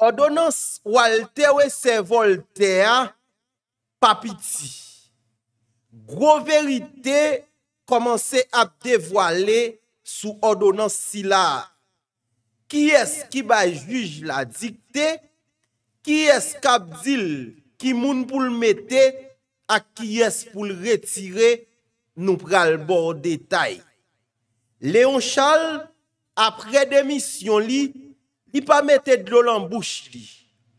Ordonans walte we se volte a papiti. Gro verite komanse ap devwale sou ordonans si la. Ki es ki ba juj la dikte? Ki es kap dil ki moun pou l mette? A ki es pou l retire nou pral bo detay? Leon Charles apre demisyon li, I pa mette dlo lan bouch li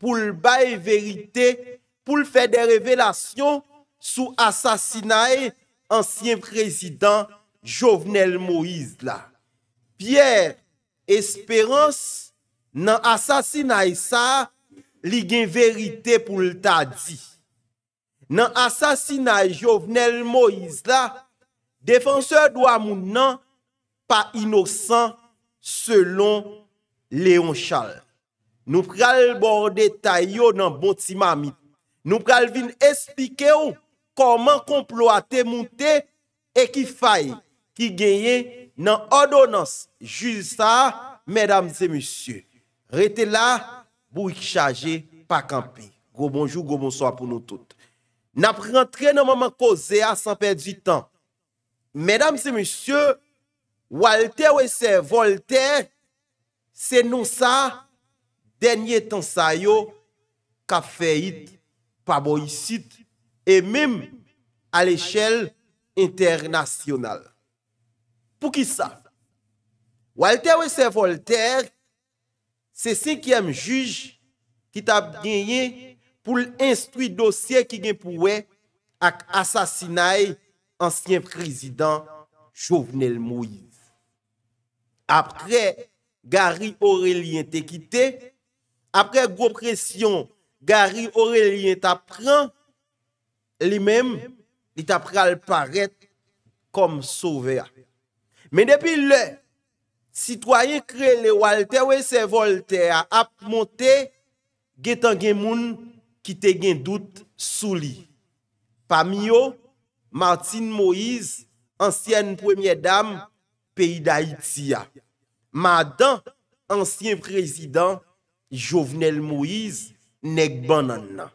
pou l baye verite pou l fè de revelasyon sou asasinae ansyen prezident Jovenel Moiz la. Pierre Esperance nan asasinae sa li gen verite pou l ta di. Nan asasinae Jovenel Moiz la, defanseur dwa moun nan pa inosan selon Moiz. Leon Charles. Nou pral bor detay yo nan bonti mamit. Nou pral vin espike yo koman komplo ate moun te e ki faye ki genye nan odonans juz sa, medam se misye. Rete la, bou yik chaje pakampi. Go bonjou, go bonsoa pou nou tout. Nap rentre nan maman koze a san perdi tan. Medam se misye, Walter wese, Voltaire, Se nou sa denye tan sayo ka feyit, pa boyisit e mem al eshel internasyonal. Pou ki sa? Walter W.S. Voltaire se sikyem juj ki tap genye pou l'instuit dosye ki gen pouwe ak asasinay ansyen prezident Jovenel Moïse. Apre, Gary Aurelien te kite apre gwo presyon Gary Aurelien ta pran li mem li ta pral paret kom sove a men depi le sitwayen kre le Walter wese Voltaire ap monte getan gen moun kite gen dout souli Pamio Martine Moise ansyen premye dam peyi Daitya Madan, ansyen prezidant Jovenel Moïse, nek ban nan nan.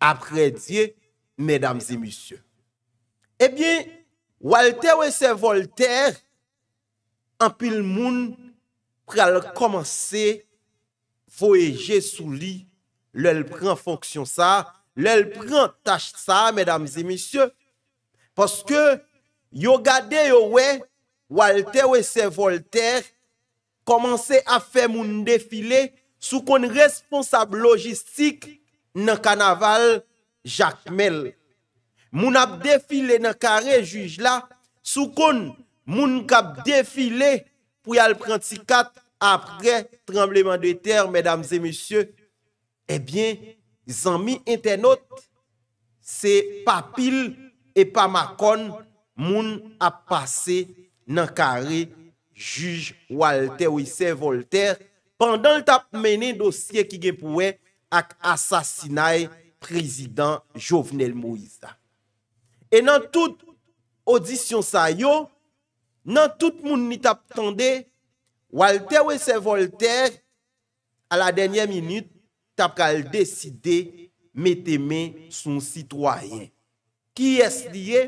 Apre diye, medam zemisye. Ebyen, eh Walter wese Voltaire, anpil moun pre al komanse foye jesou li, lel pren fonksyon sa, lel pren tach sa, medam zemisye. Poske, yo gade yo wey, Walter ou ese Voltaire, komanse a fe moun defile, sou kon responsable logistik, nan kanaval, Jacques Mel. Moun ap defile nan kare juj la, sou kon moun kap defile, pou yal pranti kat, apre trembleman de ter, medams e misye, e eh bien, zanmi internot, se papil, e pa makon, moun ap pase defile. nan kare juj Walter Wisse Voltaire pandan l tap menen dosye ki genpouwe ak asasinay prezident Jovenel Moïse. E nan tout audisyon sa yo, nan tout moun ni tap tande, Walter Wisse Voltaire a la denye minut tap kal deside meteme son sitwayen. Ki es liye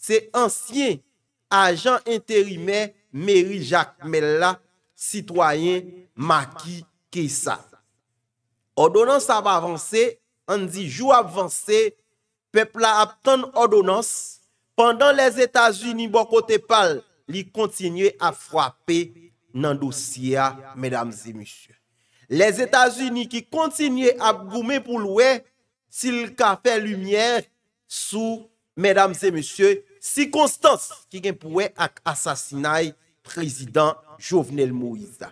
se ansyen ajan interime Meri Jacques Mella, sitwayen Maki Keisa. Odonan sa ba avanse, an di jou avanse, pepla ap ton odonans, pandan les Etats-Unis bokote pal, li kontinye a frape nan dosya, medam zemusye. Les Etats-Unis ki kontinye ap goume pou loue, sil kape lumiye sou, medam zemusye, si konstans ki gen pouwe ak asasinay prezident Jovenel Moïse.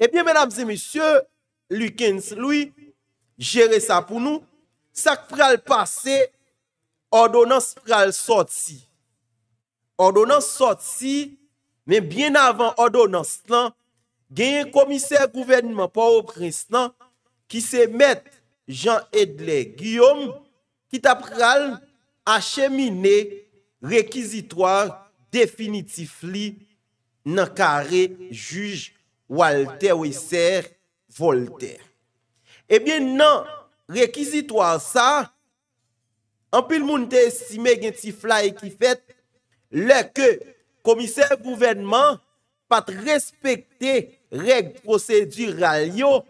Ebyen, menamze, monsye, luykens luy, jere sa pou nou, sak pral pase, ordonans pral sot si. Ordonans sot si, men bien avan ordonans lan, genye komiser kouvennman pou ou prins lan, ki se met Jean-Edley Guillaume, ki tap pral acheminey rekizitoar definitif li nan kare juj Walter Wissert-Volter. Ebyen eh nan rekizitoar sa, anpil moun te sime gen tifla ekifet, leke komiser gouvenman pat respekte reg pro se di ralyo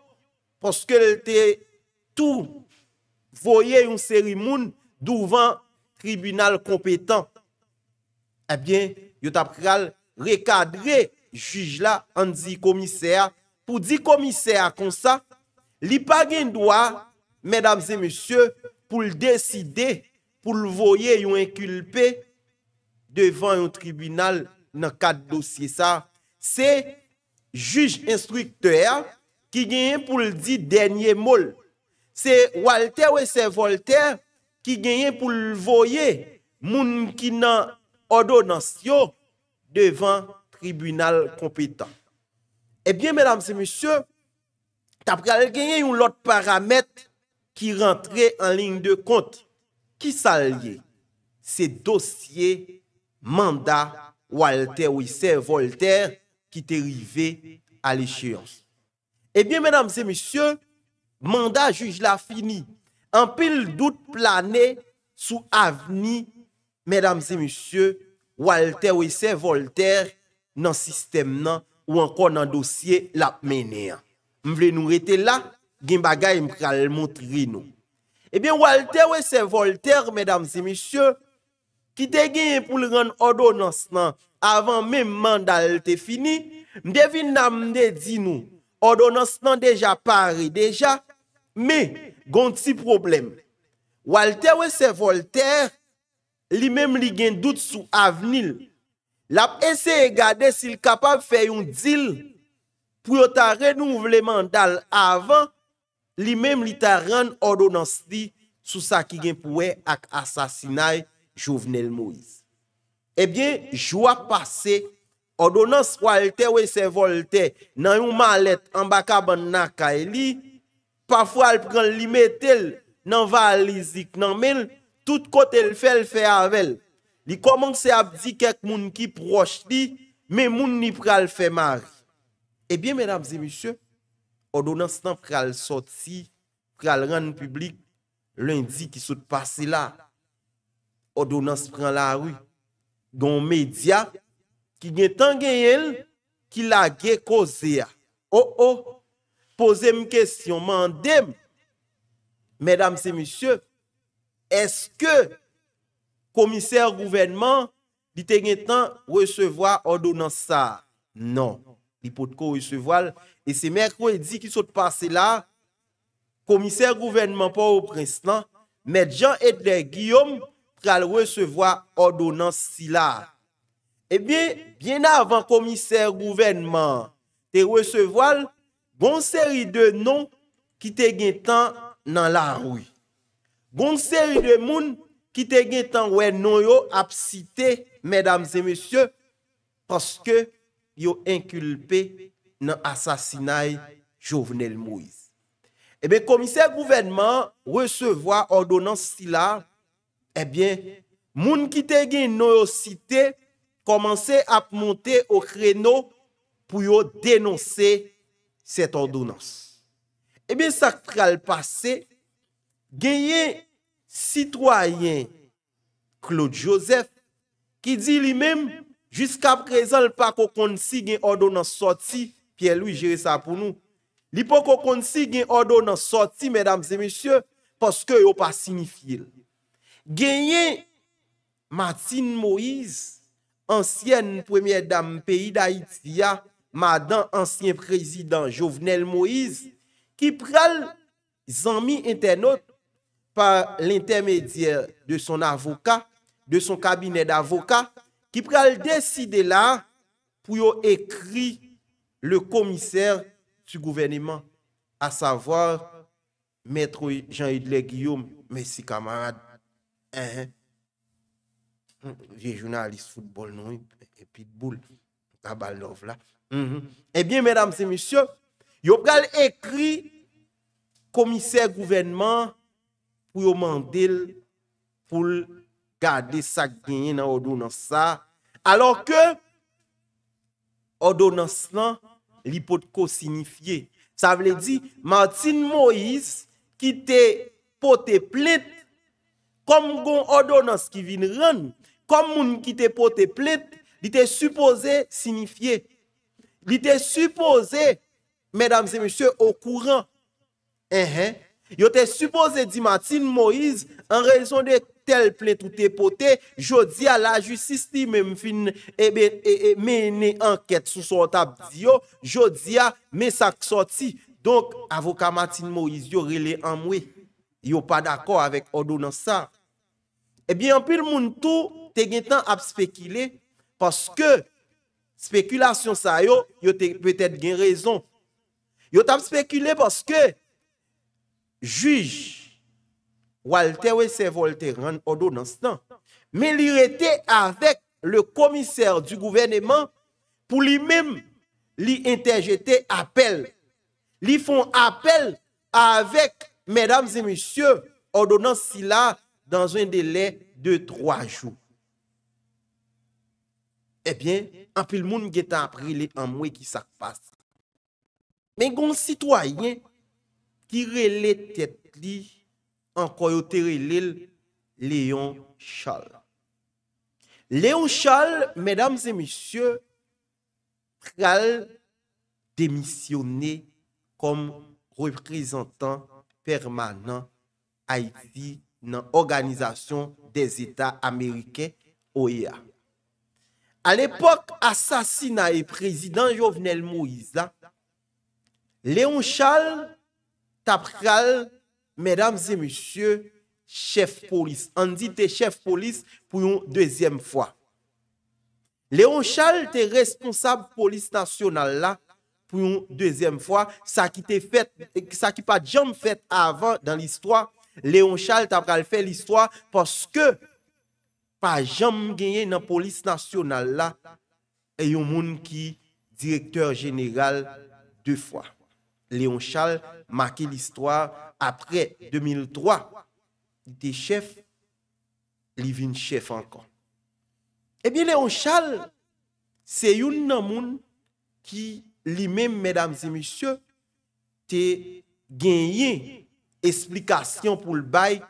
poske lte tou voye yon serimoun douvan tribunal kompetant. Ebyen, eh yot ap kral rekadre juj la an di komiseya. Pou di komiseya kon sa, li pa gen doa, medam se monsye, pou l deside, pou l voye yon enkulpe devan yon tribunal nan kat dosye sa. Se juj instrikteur ki genye pou l di denye mol. Se Walter ou se Voltaire ki genye pou l voye moun mkina enkulpe. odonansyo devan tribunal kompitan. Ebyen, eh mèdames et monsieurs, tapre alè genye yon lot paramèt ki rentre en lign de kont ki salye se dosye manda Walter ou Ysère Voltaire ki terive alè chéyons. Ebyen, eh mèdames et monsieurs, manda juj la fini an pil dout planè sou avni medam zi misyo, walte we se volter nan sistem nan ou ankon nan dosye lap meneyan. M vle nou rete la, gen bagay m pral montri nou. Ebyen eh walte we se volter, medam zi misyo, ki te gen yon pou lren odonans nan avan men mandal te fini, m devin nan m de di nou, odonans nan deja pari deja, me, gonti problem. Walte we se volter, li menm li gen dout sou avnil, lap ese e gade si l kapab fe yon dil, pou yo ta renou vleman dal avan, li menm li ta ran odonans di, sou sa ki gen pouwe ak asasinay Jouvenel Moïse. Ebyen, jou ap pase, odonans wale te we se volte, nan yon malet ambaka ban naka e li, pafwa alp kan li metel nan valizik nan menl, tout kote l fel fe avel, li komanse ap di kek moun ki proche li, me moun ni pral fe mari. Ebyen, eh mèdames et monsieurs, odonans nan pral sot si, pral rande publik, lundi ki sot pase la, odonans pran la ru, don media, ki gen tan gen el, ki la gen koze ya. Oh oh, pose m kesyon mandem, mèdames et monsieurs, Eske komiser gouvenman li te gen tan recevoa odonans sa? Non. Li potko recevoal. E se merkwen di ki sot pase la, komiser gouvenman pa ou prenslan, medjan et de Guillaume pral recevoa odonans si la. E biye, bien avan komiser gouvenman te recevoal bon seri de nou ki te gen tan nan la rouy. Gon seri de moun ki te gen tan wè nou yo ap site, mesdames et messieurs, paske yo inkulpe nan asasinaj jovenel mouiz. E ben komiser gouvenman resevoa ordonans si la, e ben moun ki te gen nou yo site, komanse ap monte ou kreno pou yo denonse set ordonans. E ben sak pral pase, genye sitwayen Claude Joseph ki di li mem jiska prezen l pa kou konsi gen ordo nan sorti pi eloui jere sa pou nou li pou kou konsi gen ordo nan sorti mesdames et messieurs poske yo pa sinifil genye Martine Moïse ansyen premye dam peyi da Haiti ya madan ansyen prezident Jovenel Moïse ki prel zanmi internet par l'intermédiaire de son avocat, de son cabinet d'avocat, qui pral décider là pour écrit le commissaire du gouvernement, à savoir Maître Jean-Yves Guillaume, merci camarade. Hein? hein. Hum, vieux journaliste football, non, et pitbull, tabalove là. Hum, hum. Eh bien, mesdames et messieurs, il pral écrit commissaire gouvernement pou yo mandel pou l gade sak genye nan odonans sa. Alors ke, odonans lan, li pot ko sinifye. Sa vle di, Martin Moïse ki te pote plet, kom goun odonans ki vin ren, kom moun ki te pote plet, li te supose sinifye. Li te supose, mèdames et mèchè, au kourant. Eheh. Yo te suppose di Matin Moïse an rezon de tel plen toute potè, jodi a la justisti menen eh anket eh, eh, sou sotap di yo, jodi a men sak soti. Donk avoka Matin Moïse yo rele an mwe. Yo pa dako avèk odou nan sa. Ebyen, pire moun tou, te gen tan ap spekile paske spekulasyon sa yo, yo te petèd gen rezon. Yo tap spekile paske juj, waltewe se volte ran odonans nan, men li rete avek le komiser du gouveneman, pou li mem li interjete apel, li fon apel avek medams e monsye, odonans sila dan zon delen de 3 jou. Ebyen, anpil moun geta apri li anmwe ki sakpas. Men goun sitwayen, tirele tet li an koyotere lil Leon Chal. Leon Chal, medams et messieurs, chal demisyoné kom reprezentant permanent Aiti nan organizasyon des Etats Amerikè OEA. A l'epok asasina e prezident Jovenel Moïsa, Leon Chal Tabral, medam zi monsye, chef polis. An di te chef polis pou yon dezyem fwa. Leon Charles te responsab polis nasyonal la pou yon dezyem fwa. Sa ki pa jom fet avan dan listwa. Leon Charles tabral fe listwa poske pa jom genye nan polis nasyonal la e yon moun ki direktor jenegal de fwa. Léon Charles marqué l'histoire après 2003. Il était chef, il chef encore. Eh bien, Léon Charles, c'est une monde qui, lui-même, mesdames et messieurs, a gagné explication pour le bail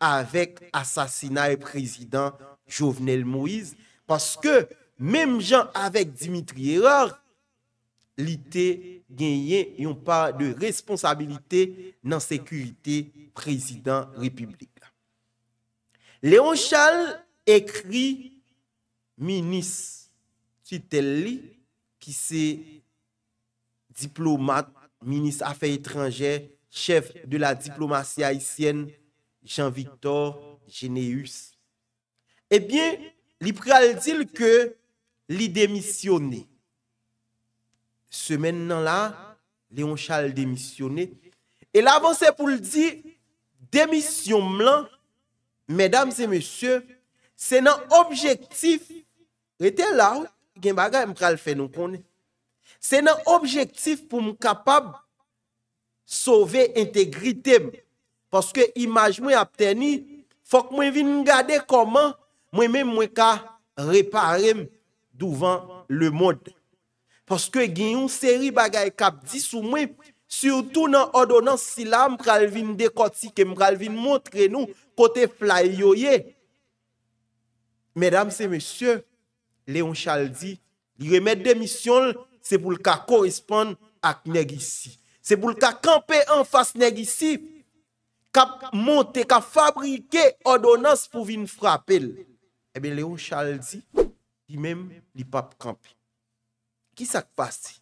avec assassinat et président Jovenel Moïse. Parce que, même gens avec Dimitri Erard, li te genyen yon pa de responsabilite nan sekurite prezident republik la leon chal ekri minis ki se diplomat minis afe etranje chef de la diplomatie haisyen jan victor geneyus e eh bien li preal dil ke li demisyone Semen nan la, Leon Charles demisyonè. E la avansè pou l'di, demisyon m lan, mèdames et mèsyè, sè nan objektif, rete la, gen bagay m kral fè nou pounè, sè nan objektif pou m kapab sove integritèm, paske imaj mwen apteni, fòk mwen vin ngade koman mwen men mwen ka reparem douvan le modè. Poske gen yon seri bagay kap di sou mwen, Soutou nan odonans sila m pralvin dekoti ke m pralvin montre nou kote flay yoye. Medam se mesye, Leon Chaldi, Di remet demisyon se pou lka korispon ak neg isi. Se pou lka kampe an fas neg isi, Kap monte, kap fabrike odonans pou vin frapel. Ebe eh Leon Chaldi, Di menm li pap kampe. Ki sak pasi?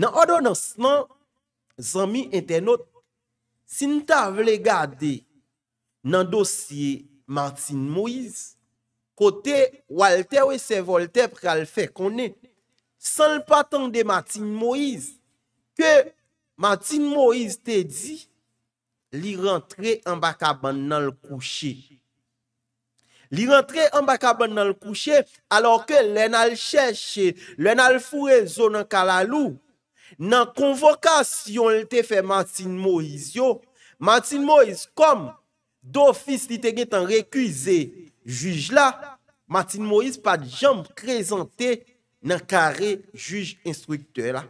Nan adonansman, zami internet, si nou ta vle gade nan dosye Martin Moïse, kote walte we se volte pre al fe konen, san l patan de Martin Moïse, ke Martin Moïse te di li rentre ambakaban nan l kouche. li rentre an baka ban nan l kouche, alor ke lè nan l chèche, lè nan l fure zo nan kalalou, nan konvokasyon l te fe Martin Moïse yo, Martin Moïse kom, do fis li te gen tan rekwize, juj la, Martin Moïse pa di jam prezante, nan kare juj instrukte la.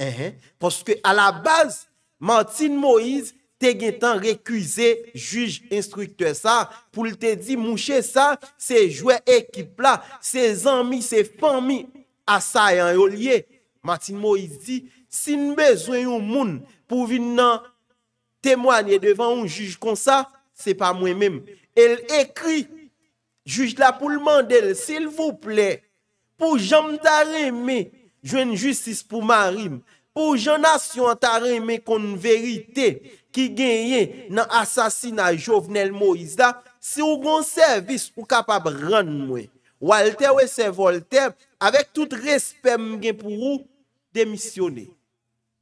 Eh, eh, poske a la baz, Martin Moïse, Te gen tan rekwize, juj, instrukte sa, pou l te di mouche sa, se jwe ekip la, se zan mi, se fpan mi, a sa yon yon liye. Matin Mo yi di, sin bezwen yon moun pou vin nan temwanye devan yon juj kon sa, se pa mwen menm. El ekri, juj la pou l mandel, sil vou ple, pou jom ta reme, jwen justice pou ma rim, pou jon as yon ta reme kon verite, ki genye nan asasina jovnel Moïse da, se ou gon servis ou kapab ran mwen. Walter ou ese Walter, avek tout resperm gen pou ou, demisyone.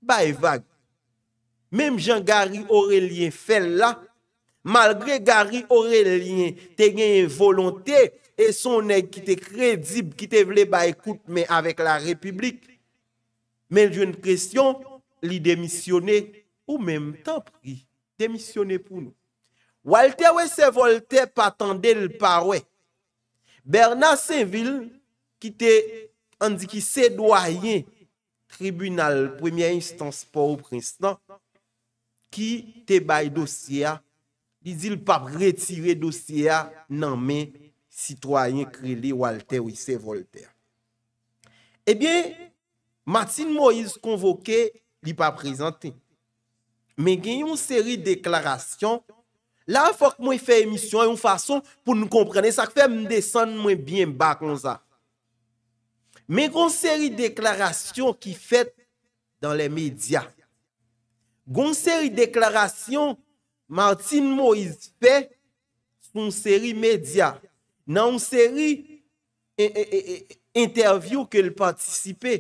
Bayevag. Mem jan Gary Aurelien fèl la, malgre Gary Aurelien tenye yon volontè, e sonè kite kredib, kite vle bayekout me avèk la republik. Men joun kresyon, li demisyone, mèm tan pri, temisyonè pou nou. Walter Wesse Voltaire patande l parwe. Bernard Saint-Ville ki te, an di ki sè doyè tribunal, premier instance pou ou prinsnan, ki te bay dosyè li di l pap retire dosyè nan men sitwayen kri li Walter Wesse Voltaire. Ebyen, eh Martine Moïse konvoke li pap prezante. Men gen yon seri deklarasyon, la fok mwen fè emisyon, yon fason pou nou komprene, sak fè mwen desan mwen byen bak lonsa. Men goun seri deklarasyon ki fèt dan le media. Goun seri deklarasyon, Martin Moïse fè son seri media. Nan yon seri eh, eh, eh, interview ke l'partisipe,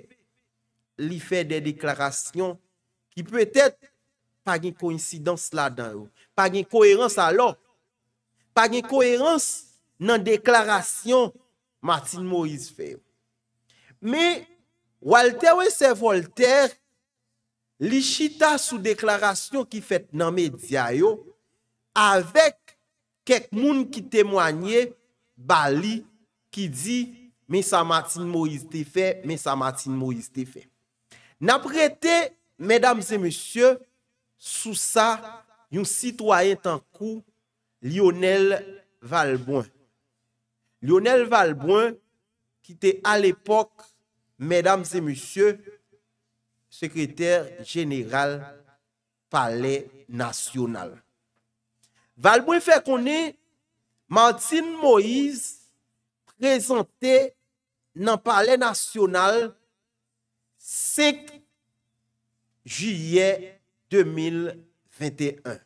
li fè deklarasyon ki pwetèt pa gen kounsidans la dan ou, pa gen kouherans alok, pa gen kouherans nan deklarasyon Matin Moïse fe. Me, Walter ou ese Voltaire, li chita sou deklarasyon ki fet nan media yo, avek kek moun ki temwanye, bali, ki di, me sa Matin Moïse te fe, me sa Matin Moïse te fe. Na prete, medams e monsye, Sou sa, yon sitwayen tan kou, Lionel Valbon. Lionel Valbon, ki te al epok, medam se musye, sekreter jeneral pale nasyonal. Valbon fe konen, Martin Moïse, prezante nan pale nasyonal, sek jye valbon. 2021.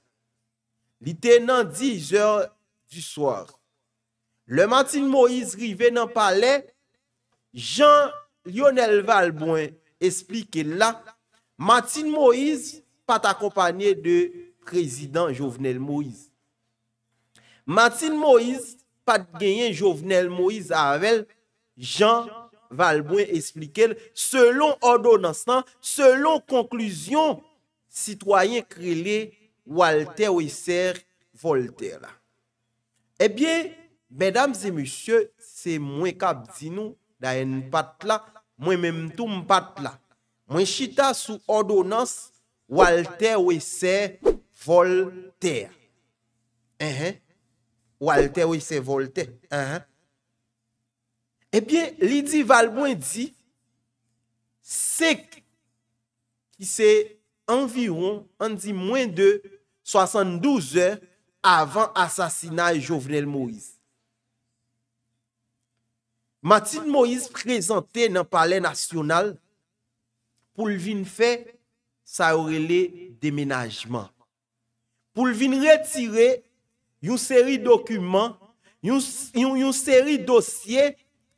Li ten nan 10 or du soor. Le Matin Moïse rive nan pale, Jean Lionel Valboin esplike la, Matin Moïse pat akopanye de prezident Jovenel Moïse. Matin Moïse pat genyen Jovenel Moïse avel, Jean Valboin esplike la, selon ordo nansan, selon konklyon Citoyen krile walte wese volte la. Ebyen, eh bedam zi musye, se mwen kap zinou da en pat la, mwen menm tou m pat la. Mwen chita sou odonans walte wese volte la. Ehen, walte wese volte, ehen. Ebyen, eh lidi val mwen di, se kise... environ, an di mwen de 72 eur avan asasinaj Jovenel Moïse. Matin Moïse prezante nan pale nasyonal pou lvin fe sa orele demenajman. Pou lvin retire yon seri dokumen, yon seri dosye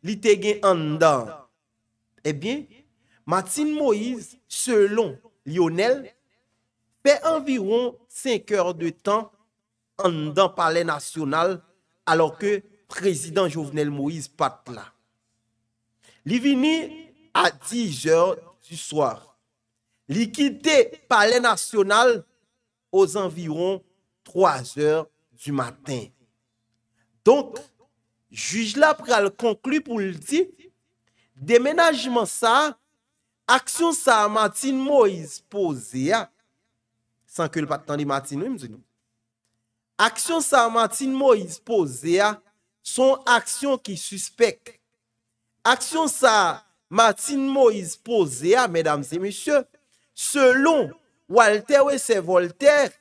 li te gen an dan. Ebyen, eh Matin Moïse selon Lionel, fait environ 5 heures de temps en dans palais national alors que président Jovenel Moïse part là. Livini à 10 heures du soir. Li quitté palais national aux environs 3 heures du matin. Donc, juge là le conclu pour le dire, déménagement ça aksyon sa a Matin Moïse Pozea, san ke l pat tan di Matin ou mzounou, aksyon sa a Matin Moïse Pozea, son aksyon ki suspect, aksyon sa a Matin Moïse Pozea, medam se mèche, selon Walter Wessey Voltaire,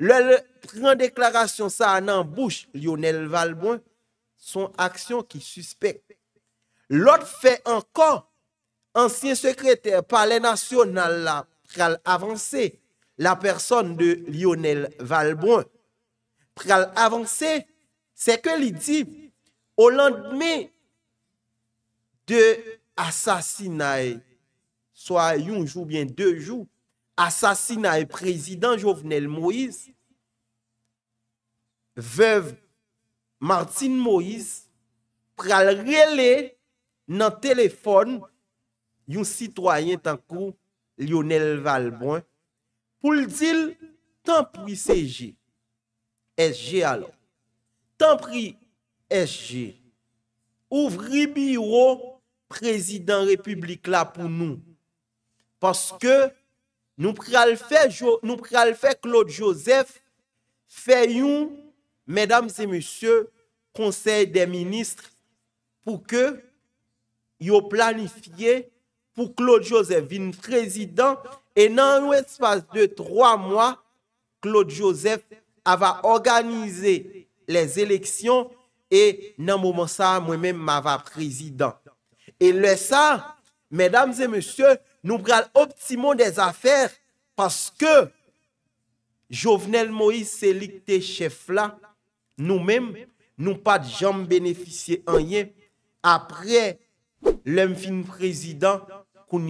lèl pren deklarasyon sa anan bouche, Lionel Valbon, son aksyon ki suspect, lòt fè ankon, ansyen sekreter pale nasyonal la pral avanse la person de Lionel Valbon. Pral avanse se ke li di o landme de asasinay, so ayoun jou bien de jou, asasinay prezident Jovenel Moïse, vev Martine Moïse, pral rele nan telefon, yon sitwoyen tankou, Lionel Valbon, pou l'dil, tanpri CG, SG alon, tanpri SG, ouvri biro, prezident republik la pou nou, paske, nou pral fe, nou pral fe, Claude Joseph, fe yon, medams e monsye, konsey de ministre, pou ke, yo planifiye, pou Claude Joseph vin prezidant, e nan ou espase de 3 mwa, Claude Joseph ava organize les eleksyon, e nan mou monsa mwen menm ava prezidant. E lè sa, mèdames et monsiè, nou pral optimo des afer, paske, Jovenel Moïse selik te chef la, nou menm, nou pat jamb beneficye anyen, apre, lèm fin prezidant, qu'on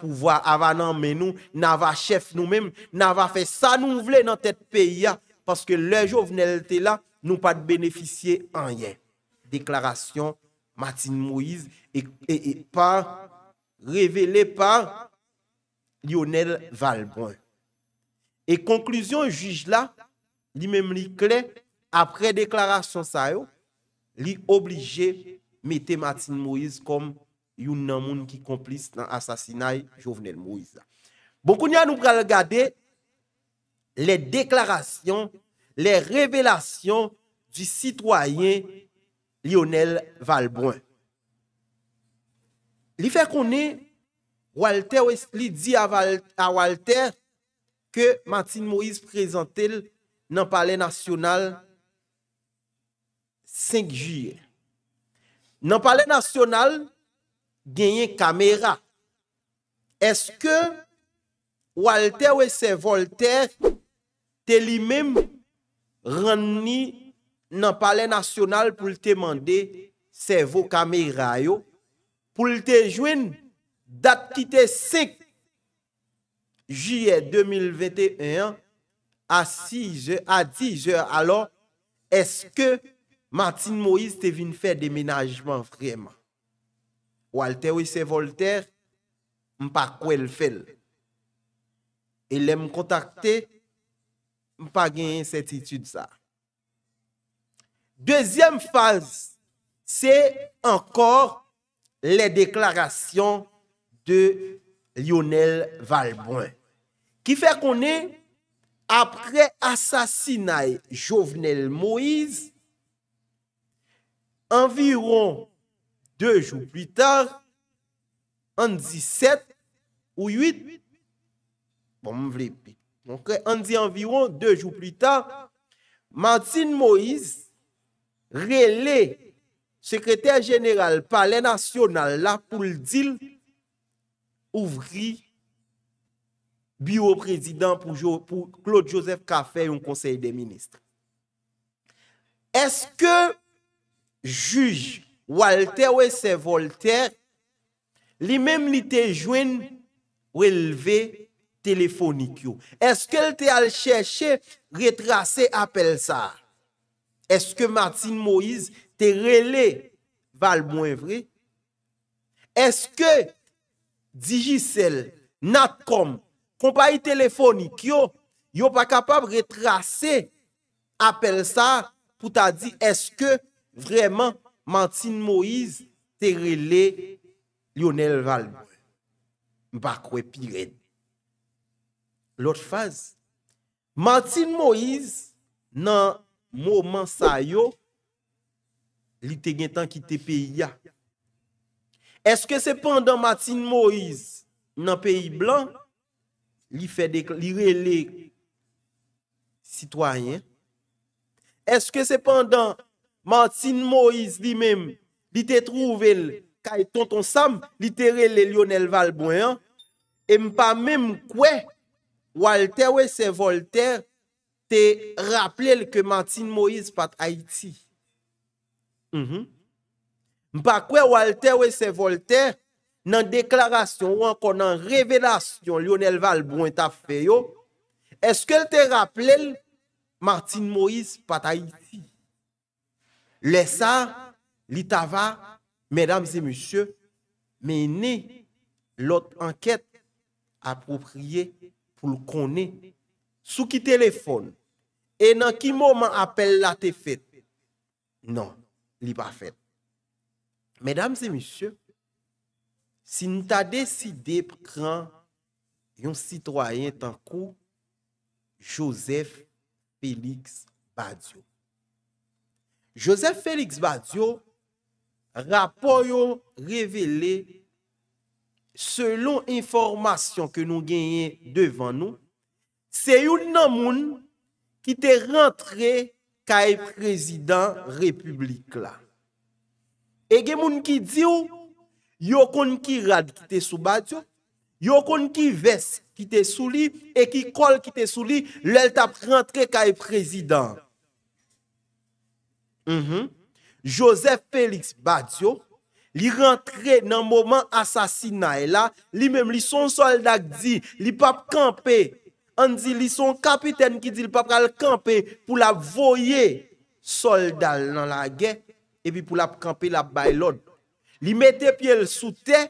pouvoir avanan mais nous n'ava chef nous-mêmes n'ava fait ça nous voulons dans ce pays parce que le Jovenel était là nous pas de bénéficier en rien déclaration Martine Moïse et, pas par révélée par Lionel Valbrun et conclusion juge là lui-même après déclaration ça yo li obligé mettre Martine Moïse comme Youn nan moun ki komplis nan asasinay Jouvenel Moïse Bounkoun ya nou pral gade Le deklarasyon Le revelasyon Di sitwayen Lionel Valbrou Li fe konen Walter Li di a Walter Ke Matin Moïse Prezantel nan pale Nasyonal 5 juye Nan pale nasyonal genyen kamera. Eske Walter ou ese Voltaire te li mem ranni nan pale nasyonal pou lte mande sevo kamerayo pou lte jwen dat ki te sik juye 2021 a 6 je, a 10 je alo eske Martin Moïse te vin fè demenajman vreman. Walter oui c'est Voltaire sais pas quoi le fait et l'aime contacter m'pas pas gagner certitude ça deuxième phase c'est encore les déclarations de Lionel Valbon qui fait qu'on est après assassinat Jovenel Moïse environ Deux jou plus tar, an di set ou yuit, bon mwen vle pi. An di anviron, deux jou plus tar, Martine Moïse, relè, sekretèr jeneral, pale nasyonal la pou l'dil, ouvri, biwo prezidant pou Claude-Joseph Kaffè, yon konsey de ministre. Eske juj, Walter ou ese Voltaire li mem li te jwen releve telefonik yo. Eske l te al chèche retrase apel sa? Eske Martin Moïse te rele val mwen vre? Eske Digicel, Natcom, kompa yi telefonik yo, yo pa kapab retrase apel sa pou ta di eske vreman telefonik yo? Matin Moïse te rele Lionel Valboe. Bakwe pired. Lòj faz. Matin Moïse nan mò man sayo, li te gen tan ki te peyi ya. Eske sepandan Matin Moïse nan peyi blan, li rele sitwayen. Eske sepandan, Martin Moïse di mèm, di te trouvel, kay tonton sam, di tere le Lionel Valbuyan, e mpa mèm kwe, Walter wè se Voltaire, te rappel ke Martin Moïse pat Haïti. Mhm. Mpa kwe Walter wè se Voltaire, nan deklarasyon wè kon nan revedasyon Lionel Valbuyan ta fè yo, eske te rappel Martin Moïse pat Haïti? Lè sa, li t'a va, mèdames et monsieurs, mè nè lòt anket aproprye pou l'kone sou ki t'elefone. E nan ki mòman apel la te fèt? Non, li pa fèt. Mèdames et monsieurs, si n'ta deside pran yon sitwayen tan kou, Joseph Felix Badiou. Josef Félix Badiou, rapor yon revele, selon informasyon ke nou genye devan nou, se yon nan moun ki te rentre ka e prezident republik la. E gen moun ki di ou, yon kon ki rad ki te sou Badiou, yon kon ki ves ki te sou li, e ki kol ki te sou li, lèl tap rentre ka e prezident. Mhm. Joseph Félix Badiou li rentre nan mouman asasina e la, li mèm li son soldak di, li pap kampe, an di li son kapiten ki di li pap al kampe pou la voye soldal nan la ge, epi pou la kampe la baylod, li mette pi el soute,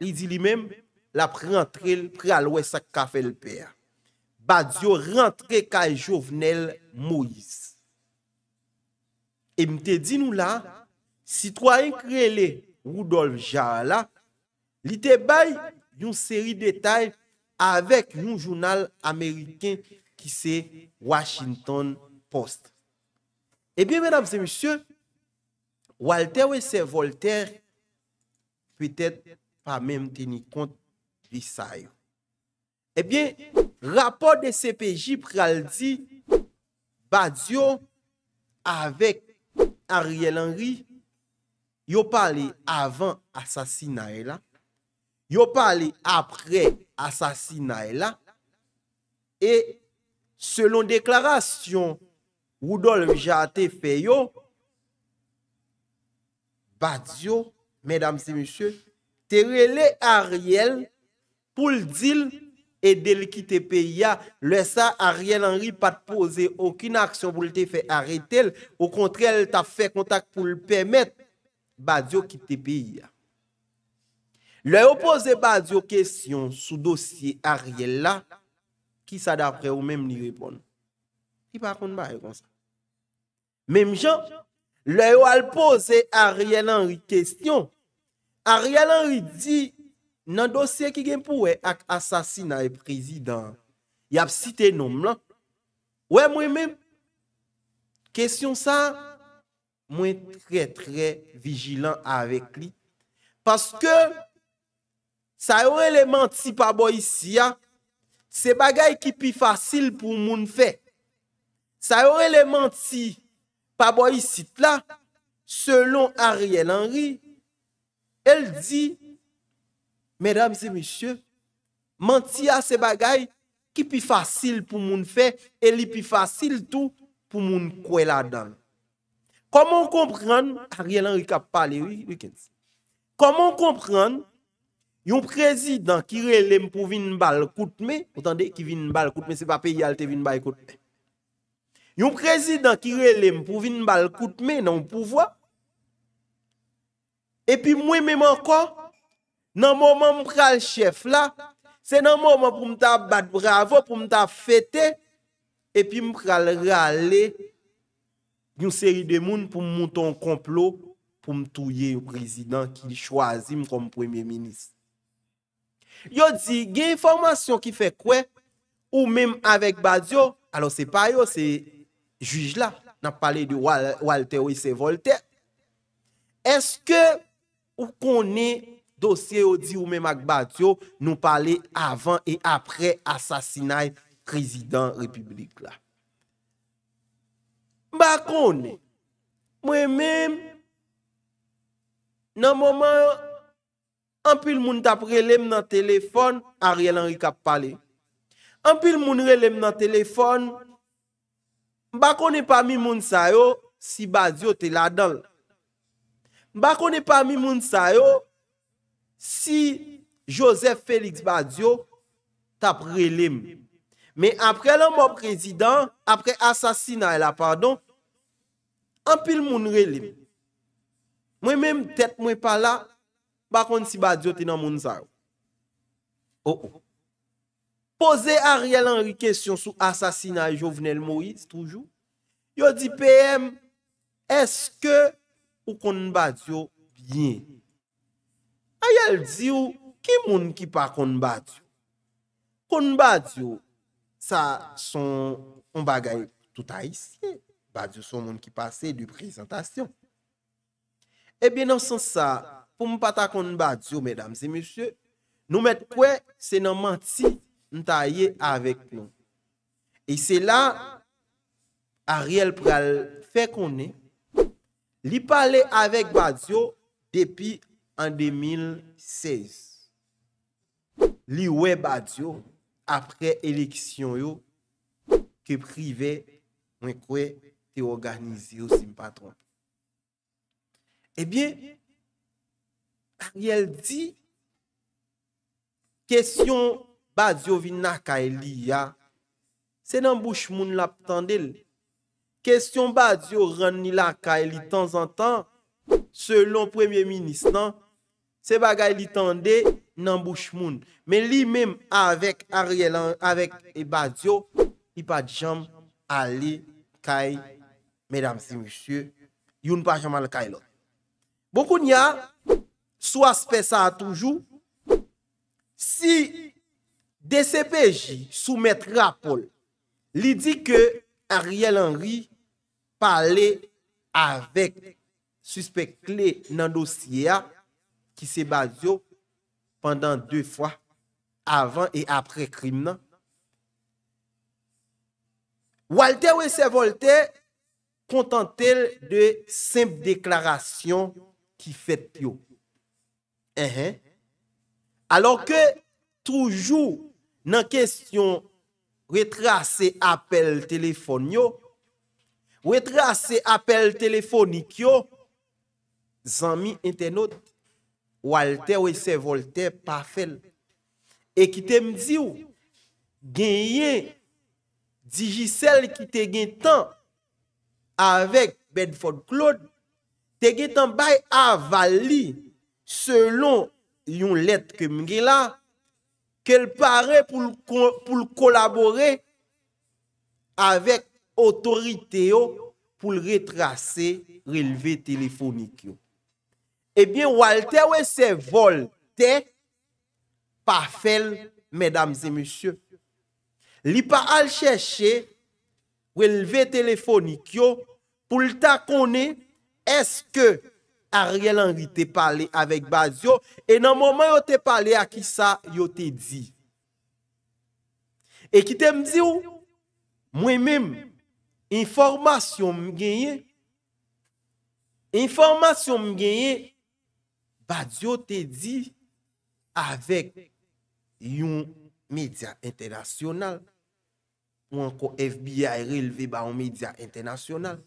li di li mèm, la prentre pri al wè sa kafe lpè Badiou rentre ka jovenel Moïse E mte di nou la, sitwaryen krele Rudolf Jahala, li te bay yon seri detay avek yon jounal Ameriken ki se Washington Post. Ebyen, menamse, msye, Walter wese Voltaire, pwetet pa menm teni kont risay. Ebyen, rapor de eh CPJ pral di Badiou avek Ariel Henry, yo pale avan asasina e la, yo pale apre asasina e la, e selon deklarasyon, woudol vja te feyo, yo badyo, medam se misyo, terele Ariel pou l'dil, E del ki te pe ya, le sa Ariel Henry pat pose okina aksyon pou li te fe arete el, ou kontre el ta fe kontak pou li pemet, ba di yo ki te pe ya. Le yo pose ba di yo kesyon sou dosye Ariel la, ki sa da pre ou mem li repon. I pa akon ba e kon sa. Mem jan, le yo al pose Ariel Henry kesyon, Ariel Henry di... nan dosye ki gen pou we ak asasina e prezidant, yap site nom la, we mwen men, kesyon sa, mwen tre tre vigilant avek li, paske, sa yo elementi pa bo yisi ya, se bagay ki pi fasil pou moun fe, sa yo elementi, pa bo yisi la, selon Ariel Henry, el di, Mesdames et messieurs Manti a se bagay Ki pi fasil pou moun fe E li pi fasil tou Pou moun kwe la dan Koman kompran Koman kompran Yon prezident Ki re lem pou vin bal koutme Otande ki vin bal koutme Se pa pe yalte vin bal koutme Yon prezident ki re lem Pou vin bal koutme nan pouvo E pi mwen menman kwa nan mouman m pral chèf la, se nan mouman pou m ta bat bravo, pou m ta fète, epi m pral râle, yon seri de moun pou m mouton komplo, pou m touye yon prezident ki li chwazi m kom premier-ministre. Yo di, gen yon formasyon ki fè kwe, ou mèm avèk badyo, alò se pa yo, se juj la, nan pale de Walter Wisse-Volter, eske ou konè dosye ou di ou mèm ak bati yo, nou pale avan e apre asasinay krizidan republik la. Bakon, mwèm mèm, nan mwoman yo, anpil moun tap relem nan telefon, Ariel Henrique ap pale. Anpil moun relem nan telefon, bakon e pa mi moun sayo, si bazi yo te ladal. Bakon e pa mi moun sayo, Si Joseph Félix Badiou tap relim. Me apre la mò prezidant, apre asasina la pardon, anpil moun relim. Mwen mèm tèt mwen pa la, bakon si Badiou te nan moun zayou. O-o. Oh, oh. Pose Ariel Henry kèsyon sou asasina jovenel Moïse toujou. Yo di P.M. Eske ou konon Badiou binye? A yal di ou, ki moun ki pa kon badyo? Kon badyo, sa son mbaga yon touta isi. Badyo son moun ki pase di prezentasyon. Ebyen eh nan sens sa, pou m pata kon badyo, medam zemesye, nou met kwe se nan manti nta ye avèk nou. E se la, a riel pral fe konen, li pale avèk badyo depi anwen. An 2016, li we badyo apre eleksyon yo ke prive mwen kwe te oganize yo sim patron. Ebyen, ak yel di, kesyon badyo vi naka e li ya, se nan bouch moun lap tandel. Kesyon badyo ran ni laka e li tan zan tan, selon premier ministre nan, Se bagay li tende nan bouch moun. Men li mem avèk Ariel Anri, avèk Ebadio, i pa djam alè, kaj, medam si monsye, yon pa jaman lakay lot. Boku nya, sou aspe sa toujou, si DCPJ sou met rapol, li di ke Ariel Anri pale avèk suspect kli nan dosye a, ki se baz yo pandan dwe fwa avan e apre krim nan. Walter ou ese Walter kontantel de semp deklarasyon ki fet yo. Ehe. Uh-huh. Alor ke toujou nan kestyon wetre ase apel telefon yo, wetre ase apel telefonik yo, zanmi ente noti Walter ou ese Voltaire pa fel. E ki te mdzi ou, genyen digisel ki te gen tan avèk Benford Claude, te gen tan bay avali selon yon let ke mge la, ke l pare pou l kolabore avèk otorite yo pou l retrase releve telefonik yo. ebyen walte we se volte, pa fel, medamze monsye. Li pa al cheshe, we lve telefonik yo, pou lta konen, eske a riel anri te pale avek baz yo, e nan mouman yo te pale a ki sa yo te di. E ki te mdi ou, mwen mwen, informasyon mwen genye, informasyon mwen genye, Badyo te di avèk yon media internasyonal. Ou anko FBI relevé ba yon media internasyonal.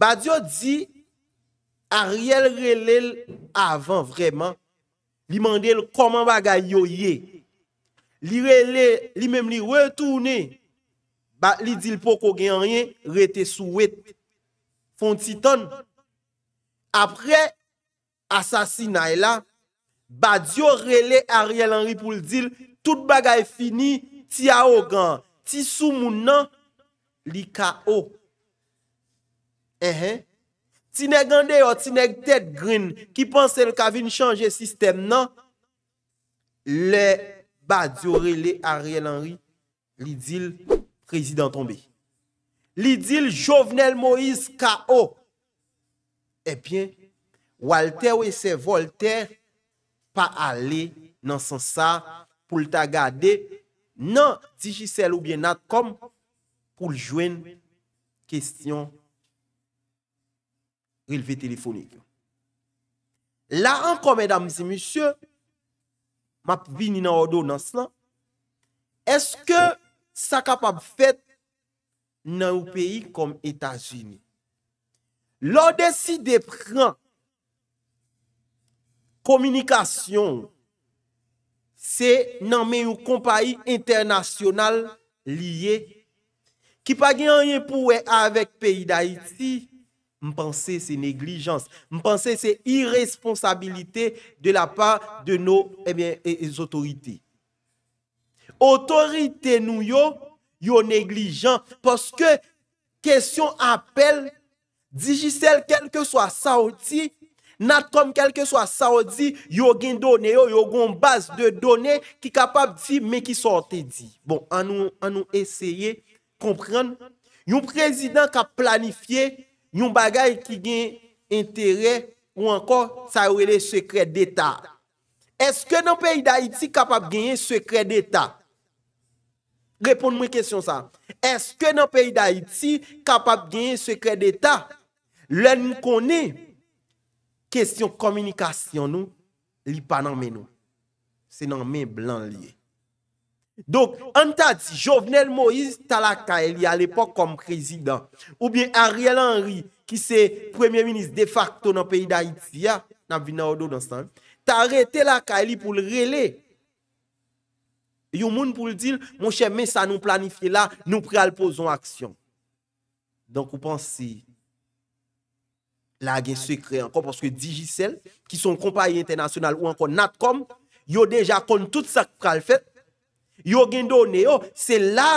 Badyo di a riel relel avan vreman. Li mandel koman baga yoye. Li rele, li mem li retoune. Ba li dil poko gen anjen, re te souwèt. Fon titan. Apre, asasina e la, badyo rele Ariel Henry pou l'dil, tout bagay fini, ti a ogan, ti sou moun nan, li ka o. Ehe, ti neg gande yo, ti neg Ted Green, ki panse l'kavin chanje sistem nan, le, badyo rele Ariel Henry, li dil, prezidenton be. Li dil, Jovenel Moïse ka o. E bien, Walter ou ese Voltaire pa ale nan san sa pou l ta gade nan Digicel ou bien nat kom pou l jwen kestyon rilve telefonik. La an kom mèdames et monsieurs, map vini nan odo nan san, eske sa kapab fèt nan ou peyi kom Etats-Unis. Lo desi depran Komunikasyon se nan men yon kompayi internasyonal liye, ki pa gen an yon pouwe avèk peyi da iti, mpansè se neglijans, mpansè se iresponsabilite de la pa de nou es eh e, e, otorite. Otorite nou yo, yo neglijans, poske kesyon apel dijisel kelke swa saoti, Comme quel que soit Saoudi, yo une base de données qui capable de dire, mais qui sortait dit. Bon, on nous, on nous essayer comprendre. Yon président qui a planifié yon bagay qui gen intérêt ou encore ça le secret d'État. Est-ce que dans le pays d'Haïti capable de gagner secret d'État? Répondez-moi question ça. Est-ce que dans le pays d'Haïti capable de gagner secret d'État? L'un connaît Kestyon komunikasyon nou, li pa nan men nou. Se nan men blan liye. Dok, an ta di, Jovenel Moïse tala ka el li al epok kom prezident. Ou bien Ariel Henry, ki se premye minis de facto nan peyi d'Aitia, nan vin na Odo dansan, ta rete la ka el li pou l'rele. Yon moun pou l'dil, moun chèmè sa nou planifi la, nou preal poson aksyon. Donk ou pan si... La gen sekre ankon, paske Digicel, ki son kompanyi internasyonal ou ankon NatCom, yo deja kon tout sak pral fet, yo gen do neyo, se la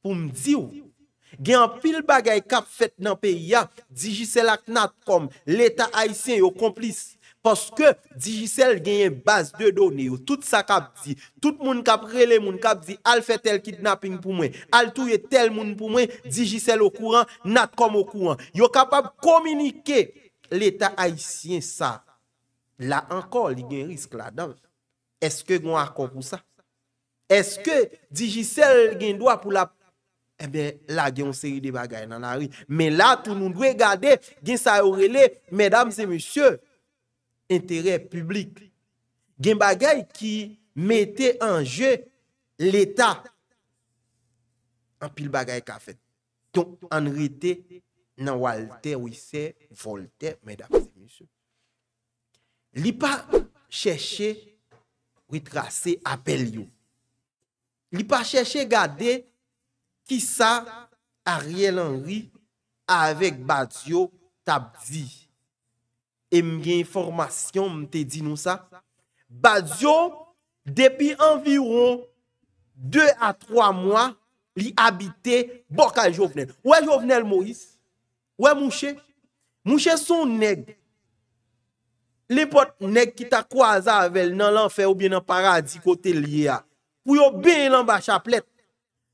pou mdiv, gen pil bagay kap fet nan pe ya, Digicel ak NatCom, leta aysen yo komplis, Poske Digicel genye base de doni yo, tout sa kap di, tout moun kap rele moun kap di, al fet tel kidnapping pou mwen, al touye tel moun pou mwen, Digicel o kouran, nat kom o kouran. Yo kapap komunike l'Etat Haitien sa. La anko li gen risk la dan. Eske gwen akon pou sa? Eske Digicel gen doa pou la... Ebe, eh la gen yon seri de bagay nanari. Men la tou nou dwe gade, gen sa yo rele, medam se mesyeu, Interè publik. Gen bagay ki mette anje l'Etat. An pil bagay ka fet. Ton an rete nan walte ou ise volte. Medapise mese. Li pa chèche ritrase apel yo. Li pa chèche gade ki sa a riel anri avek bad yo tabzi. E mwen gen informasyon mwen te di nou sa. Ba zyo, depi anviron 2 a 3 mwa li habite bok al jovnel. Ouè jovnel Moïse? Ouè Mouché? Mouché sou neg. Le pot neg ki ta kwa azavel nan l'anfer ou bien nan paradis kote liye a. Pou yo ben lan ba chaplet.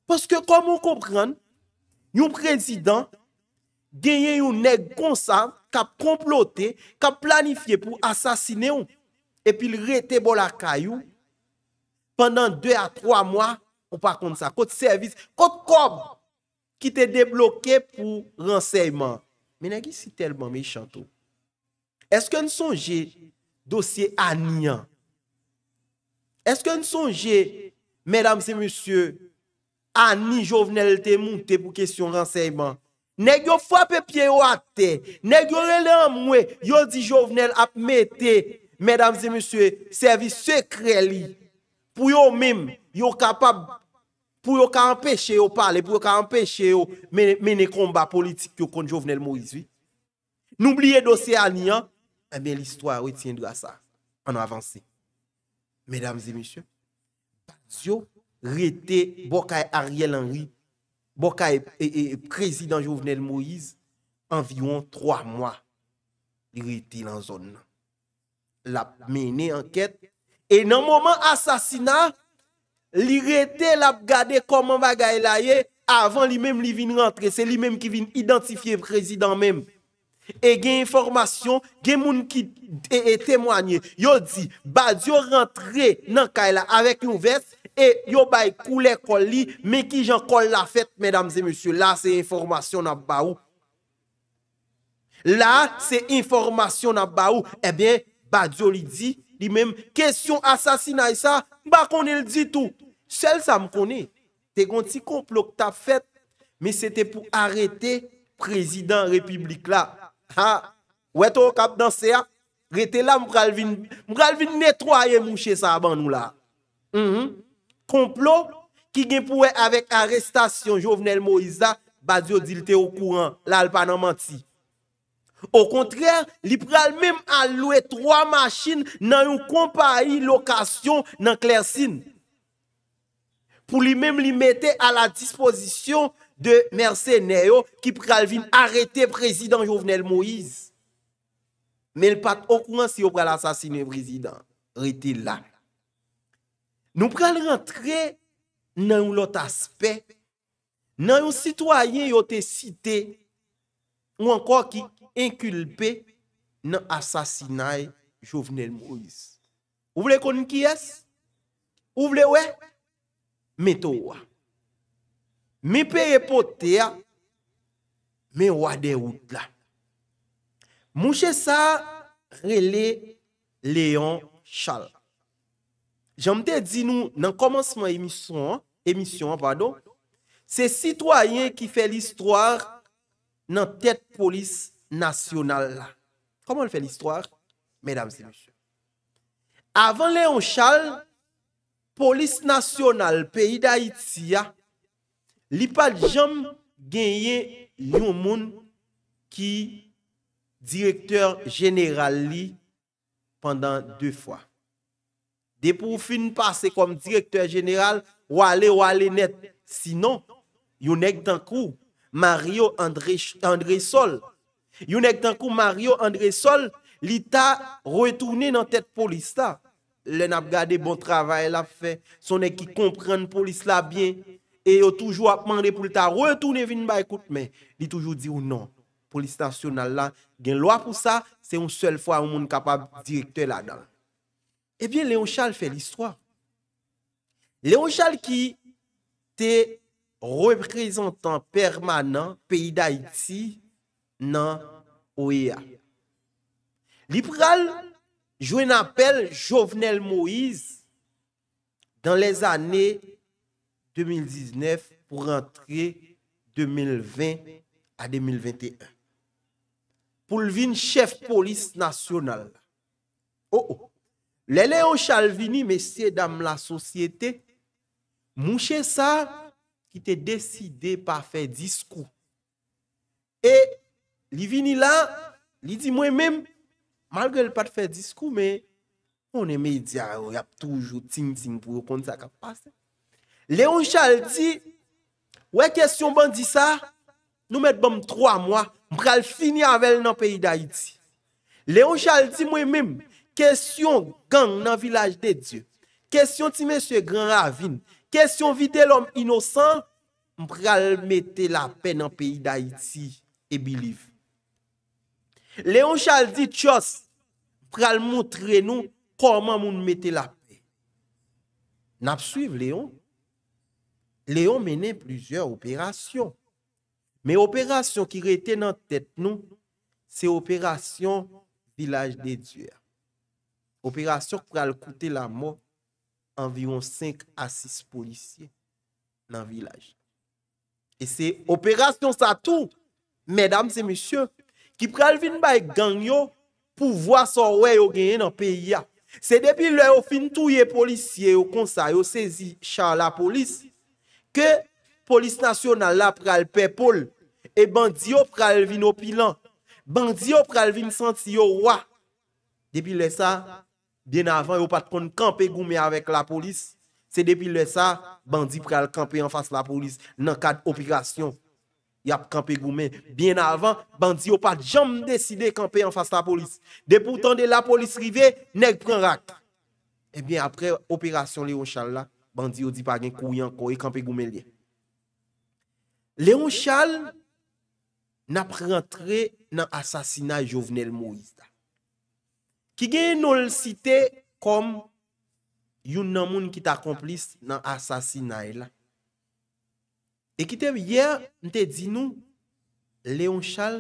Poske komon kompran, yon prezident... genye yon ne konsan, kap komplote, kap planifiye pou asasine yon, epi l rete bol akayou, pandan 2 a 3 mwa, ou pa kont sa, kote servis, kote kob, ki te deblokke pou renseyman. Menagis si telman mey chanto. Eske n sonje dosye anian? Eske n sonje, medam se monsye, an ni jovenelte moun te pou kesyon renseyman? Nè gyo fwa pepye yo akte, nè gyo rele amwe, yo di jovenel ap mette, mèdames e monsye, servis sekre li, pou yo mèm, pou yo ka empèche yo pale, pou yo ka empèche yo mène komba politik yo kon jovenel mou izwi. Noubliye dosye anian, e eh bè l'histoire wè tiendwa sa, an avansi. Mèdames e monsye, yo rete bokay Ariel Henry, Boka e, e, e prezident Jouvenel Moïse, anviyon 3 mwa li rete lan zon nan. Lap mene anket, e nan mouman asasina, li rete lap gade koman ba Gaila ye, avan li men li vin rentre, se li men ki vin identifiye prezident men. E gen informasyon, gen moun ki temwanyen, yo di, ba di yo rentre nan Gaila, avek yon veste, E, yo bay koule kol li, me ki jan kol la fèt, mèdames et monsieurs, la se informasyon ap ba ou. La se informasyon ap ba ou. Ebyen, badjo li di, li mèm, kesyon asasina y sa, mba konel di tou. Sel sa m konel. Te gonti konplok ta fèt, me sete pou arete, prezident republik la. Ha! Ouè tou kap dansè a, rete la m pralvin, m pralvin netroyen m wèche sa aban nou la. M, m, mm-hmm. m. Komplo ki gen pouwe avek arestasyon Jovenel Moïsa ba diyo dilte ou kouran lal pa nan manti. Ou kontrèr, li pral mem al loue 3 machin nan yon kompayi lokasyon nan kler sin. Pou li mem li mette a la disposisyon de mersenèyo ki pral vin arete prezidant Jovenel Moïse. Men l pat ou kouran si yo pral asasine prezidant, rete lak. Nou pral rentre nan yon lot aspe, nan yon sitwayen yote site ou anko ki inkulpe nan asasinay Jouvenel Moïse. Ou vle koni kyes? Ou vle we? Meto wwa. Mi perepote ya, mi wade wout la. Mouche sa rele Leon Chal. Jom te di nou nan komansman emisyon, se sitwayen ki fe l'histoire nan tet polis nasyonal la. Koman fe l'histoire, mèdames et mèchè? Avan Léon Chal, polis nasyonal peyi da Itia, li pa jom genye Lyon Moun ki direktèr jenéral li pandan dè fwa. Ye pou fin pase kom direktor general, wale wale net. Sinon, yon ek tankou Mario Andresol, yon ek tankou Mario Andresol, li ta retourne nan tet polista. Len ap gade bon travay la fe, son ek ki komprende polis la bien, e yo toujou ap mande pou li ta retourne vin ba ekout men. Li toujou di ou nan, polis nasyonal la gen lwa pou sa, se yon sel fwa moun kapab direktor la dan. Ebyen, eh Léon Chal fè l'histoire. Léon Chal ki te reprezentant permanent peyi d'Haïti nan OEA. Liberal jouen apel Jovenel Moïse dan les anè 2019 pou rentre 2020 a 2021. Poulvin chef polis nasyonal. Oh oh. Le leon chal vini mesye dam la sosyete, mouche sa ki te deside pa fe diskou. E li vini la, li di mwen mèm, malgèl pa te fe diskou, mè mè mè di a ah, oh, yap toujou ting ting pou yopon sa kap pase. Leon chal ti, wè kesyon ban di sa, nou mèt bom 3 mwa, mwen kal fini avèl nan peyi da iti. Leon chal ti mwen mèm, Kèsyon gang nan vilaj de Diyo, kèsyon ti men se gran avin, kèsyon vide l'om inosan, mpral mette la pe nan peyi da iti e biliv. Leon chal di tchos, mpral moutre nou koman moun mette la pe. Napsuiv Leon, Leon menen plizye operasyon, men operasyon ki rete nan tet nou, se operasyon vilaj de Diyo ya. Operasyon pral koute la mor anviron 5 a 6 polisye nan vilaj. E se operasyon sa tou, medam se mesye, ki pral vin bay ganyo pou vwa sorwe yo genye nan peyi ya. Se depil le yo fin touye polisye yo konsay yo sezi chan la polis ke polis nasyonal la pral pepol e bandi yo pral vin opilan bandi yo pral vin santi yo wwa depil le sa Bien avan, yo pat kon kampe goume avèk la polis. Se depil le sa, bandi pre al kampe an fas la polis nan kad operasyon. Yap kampe goume. Bien avan, bandi yo pat jam deside kampe an fas la polis. Depoutan de la polis rive, nek pren rak. Ebyen apre operasyon Leon Chal la, bandi yo di pa gen kou yanko e kampe goume li. Leon Chal nap rentre nan asasina jovenel Moïse da. Ki gen nol site kom yon nan moun ki takomplis nan asasinay e la. E ki te biyer, nte di nou, Leon Chal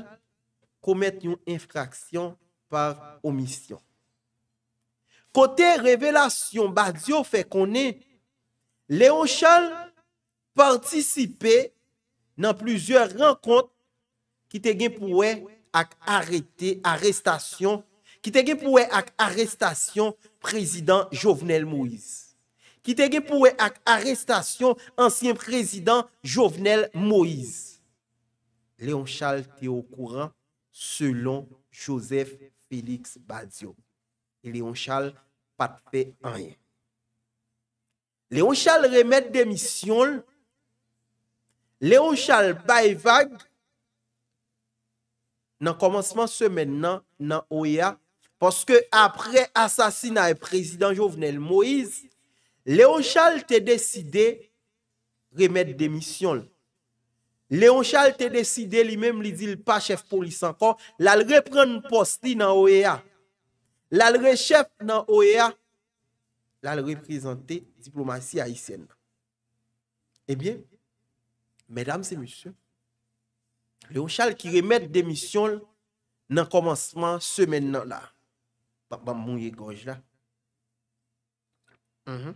komet yon infraksyon par omisyon. Kote revelasyon, badyo fe konen, Leon Chal partisipe nan plizye renkont ki te gen pouwe ak arete, arestasyon, Ki tege pouwe ak arestasyon prezidant Jovenel Moïse. Ki tege pouwe ak arestasyon ansyen prezidant Jovenel Moïse. Leonchal te okouran selon Joseph Felix Badiou. Leonchal patpe anye. Leonchal remet demisyon. Leonchal bayvag. Nan komanseman semen nan ouye a. Poske apre asasina e prezident Jovenel Moïse, Léon Charles te deside remet demisyon. Léon Charles te deside li mèm li di l pa chef polis ankon, lal reprenn posti nan OEA. Lal reprenn chef nan OEA. Lal reprensante diplomatie haïsienne. Ebyen, mèdame se musye, Léon Charles ki remet demisyon nan komanseman semen nan la. Papa moun ye goj la. Mm-hmm.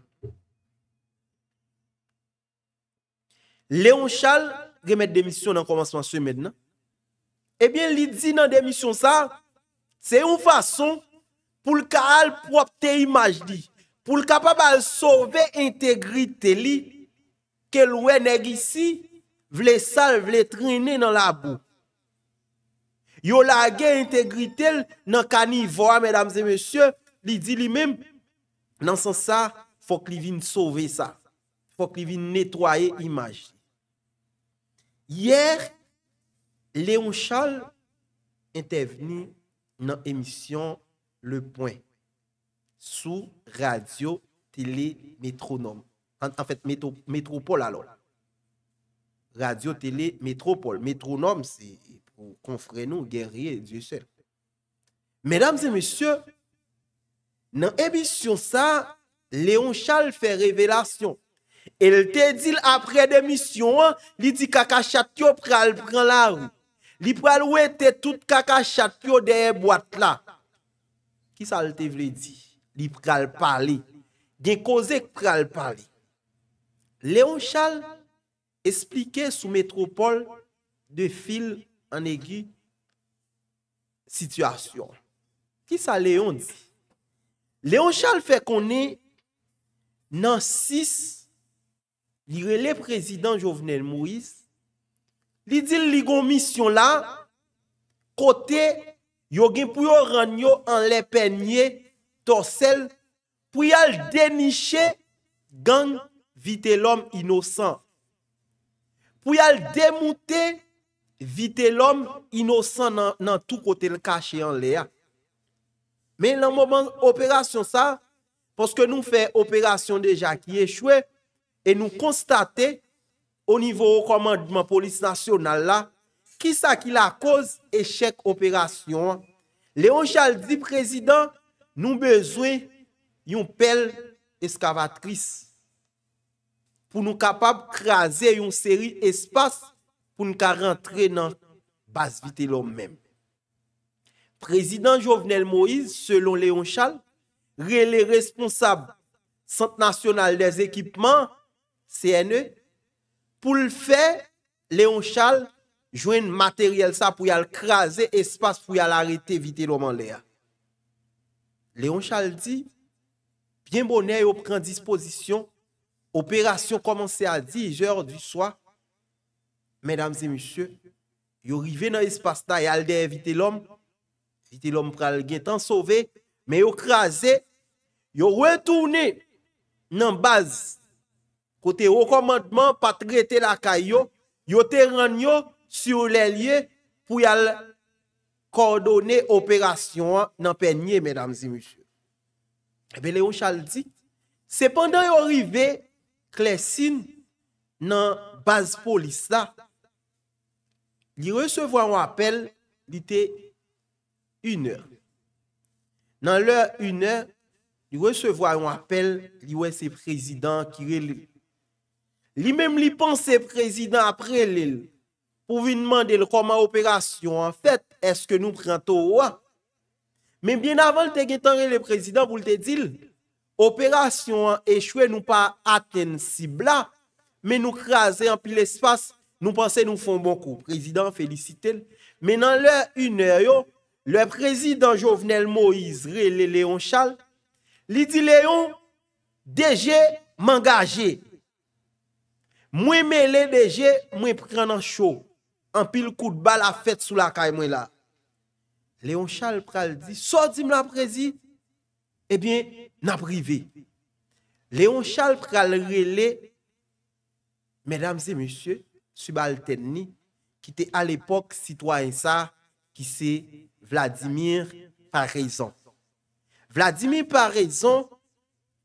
Leonchal remet demisyon nan komanseman se med nan. Ebyen li di nan demisyon sa, se yon fason pou l ka al prop te imaj di. Pou l kapapa al sove entegrite li, ke l wè neg isi vle sal vle trine nan la bou. Yo lage intégrité nan caniveau, mesdames et messieurs, Il dit lui-même, dans ce sens ça, faut qu'il vienne sauver ça. Faut qu'il vienne nettoyer image. Hier, Léon Charles intervenu dans émission Le Point sous radio télé métronome. En, fait, métropole alors. Radio télé métropole. Métronome, c'est kon fre nou, gerye, die sel. Medamze, monsye, nan emisyon sa, Leon Chal fè revelasyon. El te dil apre demisyon, li di kaka chatyo pral pran la ou. Li pral ou ete tout kaka chatyo deye boat la. Ki sa l te vle di? Li pral pali. Gen kozek pral pali. Leon Chal esplike sou metropol de fil an egi sityasyon. Ki sa Leon di? Leon Charles fe koni nan 6 li rele prezident Jovenel Moïse, li dil li gomisyon la kote yon gen pou yo ranyo an le penye tosel pou yal deniche gang vite lom inosan. Pou yal demoute Vite l'om inosan nan tout kote l'kache yon le a. Men nan mouman operasyon sa, poske nou fè operasyon deja ki echwe, e nou konstate, o nivou rekomandman polis nasyonal la, ki sa ki la koz echek operasyon. Leon Chaldi prezident nou bezwe yon pel eskavatris, pou nou kapab kreaze yon seri espas pou n ka rentre nan bas vite lom men. Prezident Jovenel Moïse, selon Léon Chal, re lé responsable Sante Nationale des Ékipements, CNE, pou l fè, Léon Chal, jwen materiel sa pou yal krasé, espas pou yal arité vite lom an lè ya. Léon Chal di, bien bonè yo pren disposisyon, operasyon komanse a di, jèr du swa, Mèdames et monsieurs, yo rive nan espace ta, yal de evite l'homme, evite l'homme pral gen tan sove, mè yo krasè, yo wetounè nan baz kote yo komantman patre te lakay yo, yo te ranyo si yo lèlye pou yal kordonè operasyon nan penye, mèdames et monsieurs. Ebe eh le yo chal di, sepandè yo rive klesin nan baz polisa, li recevwa ou apel li te une. Nan lè, une, li recevwa ou apel li wè se prezidant ki re li. Li mèm li pan se prezidant apre li. Pou vi nmande l koma operasyon an fèt, eske nou prento wè. Mèm bien avan l te getan re le prezidant, pou l te dil, operasyon an echwe nou pa aten si bla, mè nou kreaze an pi l espas Nou panse nou fon bonkou. Prezident felisite l. Menan lè yon, lè prezident jovenel Moïse relè Léon Chal. Li di Léon, deje man gaje. Mwen me lè deje, mwen pren nan chou. An pil kout bal a fet sou la kay mwen la. Léon Chal pral di, so di m la prezi, ebyen eh nan prive. Léon Chal pral relè, mèdames et monsieurs, Subalten ni Ki te al epok sitwa en sa Ki se Vladimir Parizon Vladimir Parizon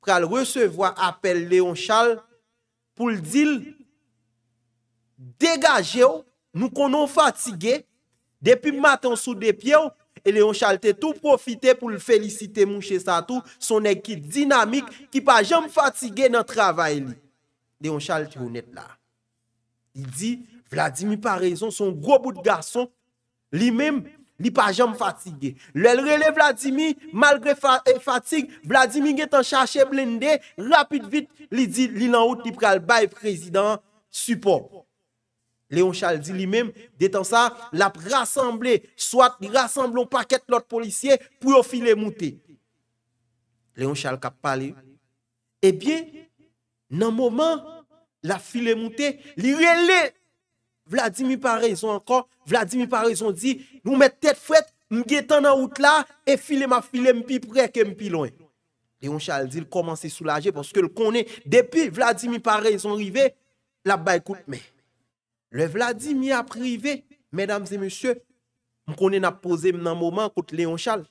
Pre al resevo apel Leonchal Poul dil Degaje ou Nou konon fatige Depi matan sou depye ou E Leonchal te tou profite pou l felicite moun che sa tou Son ekit dinamik Ki pa jom fatige nan travay li Leonchal ti ou net la I di, Vladimir pa rezon, son gro bout garson, li mem, li pa jam fatigye. Le lrele Vladimir, malgre fatig, Vladimir gen tan chache blende, rapit vit, li di, li nanout, li pral baye prezident, support. Leon Charles di li mem, detan sa, la prasemble, swat prasemblon paket lot polisye, pou yo file mouti. Leon Charles kap pale, e eh bien, nan mouman, la file moutè, li rè lè. Vladimir pare yon ankon, Vladimir pare yon di, nou mè tèt fwèt, mge tan nan out la, e file ma file mpi preke mpi lwen. Leonchal di, lè komanse soulaje, pwoske lè konè, depi Vladimir pare yon rive, la baykout mè. Le Vladimir apri rive, mèdames et monsieurs, mkonè na pose mnan mouman kout Leonchal.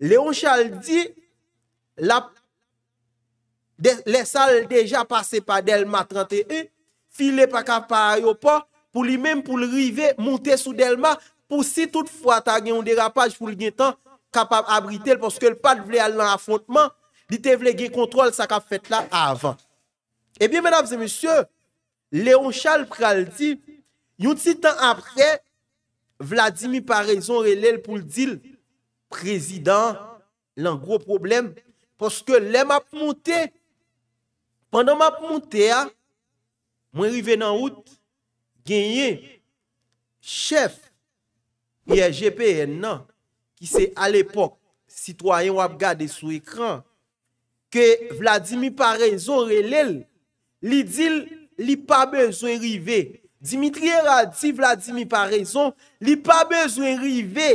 Leonchal di, la... Lesal deja pase pa Delma 31 File pa kapay yo pa Pou li menm pou li rive Monte sou Delma Pou si tout fwa ta gen yon derapaj Pou li gen tan kapab abrite Pou se ke l pat vle al nan afontman Li te vle gen kontrol sa kap fet la avan Ebyen eh menam se monsye Leonchal pral di Yon ti tan apre Vladimir parazon re lel pou l dil Prezident Lan gro problem Pou se ke lem ap monte pandan map moun teya, mwen rive nan out, genye, chef, YGPN nan, ki se al epok, sitwayen wap gade sou ekran, ke Vladimir Parayzon relel, li dil, li pa bezwen rive, Dimitri Radzi, Vladimir Parayzon, li pa bezwen rive,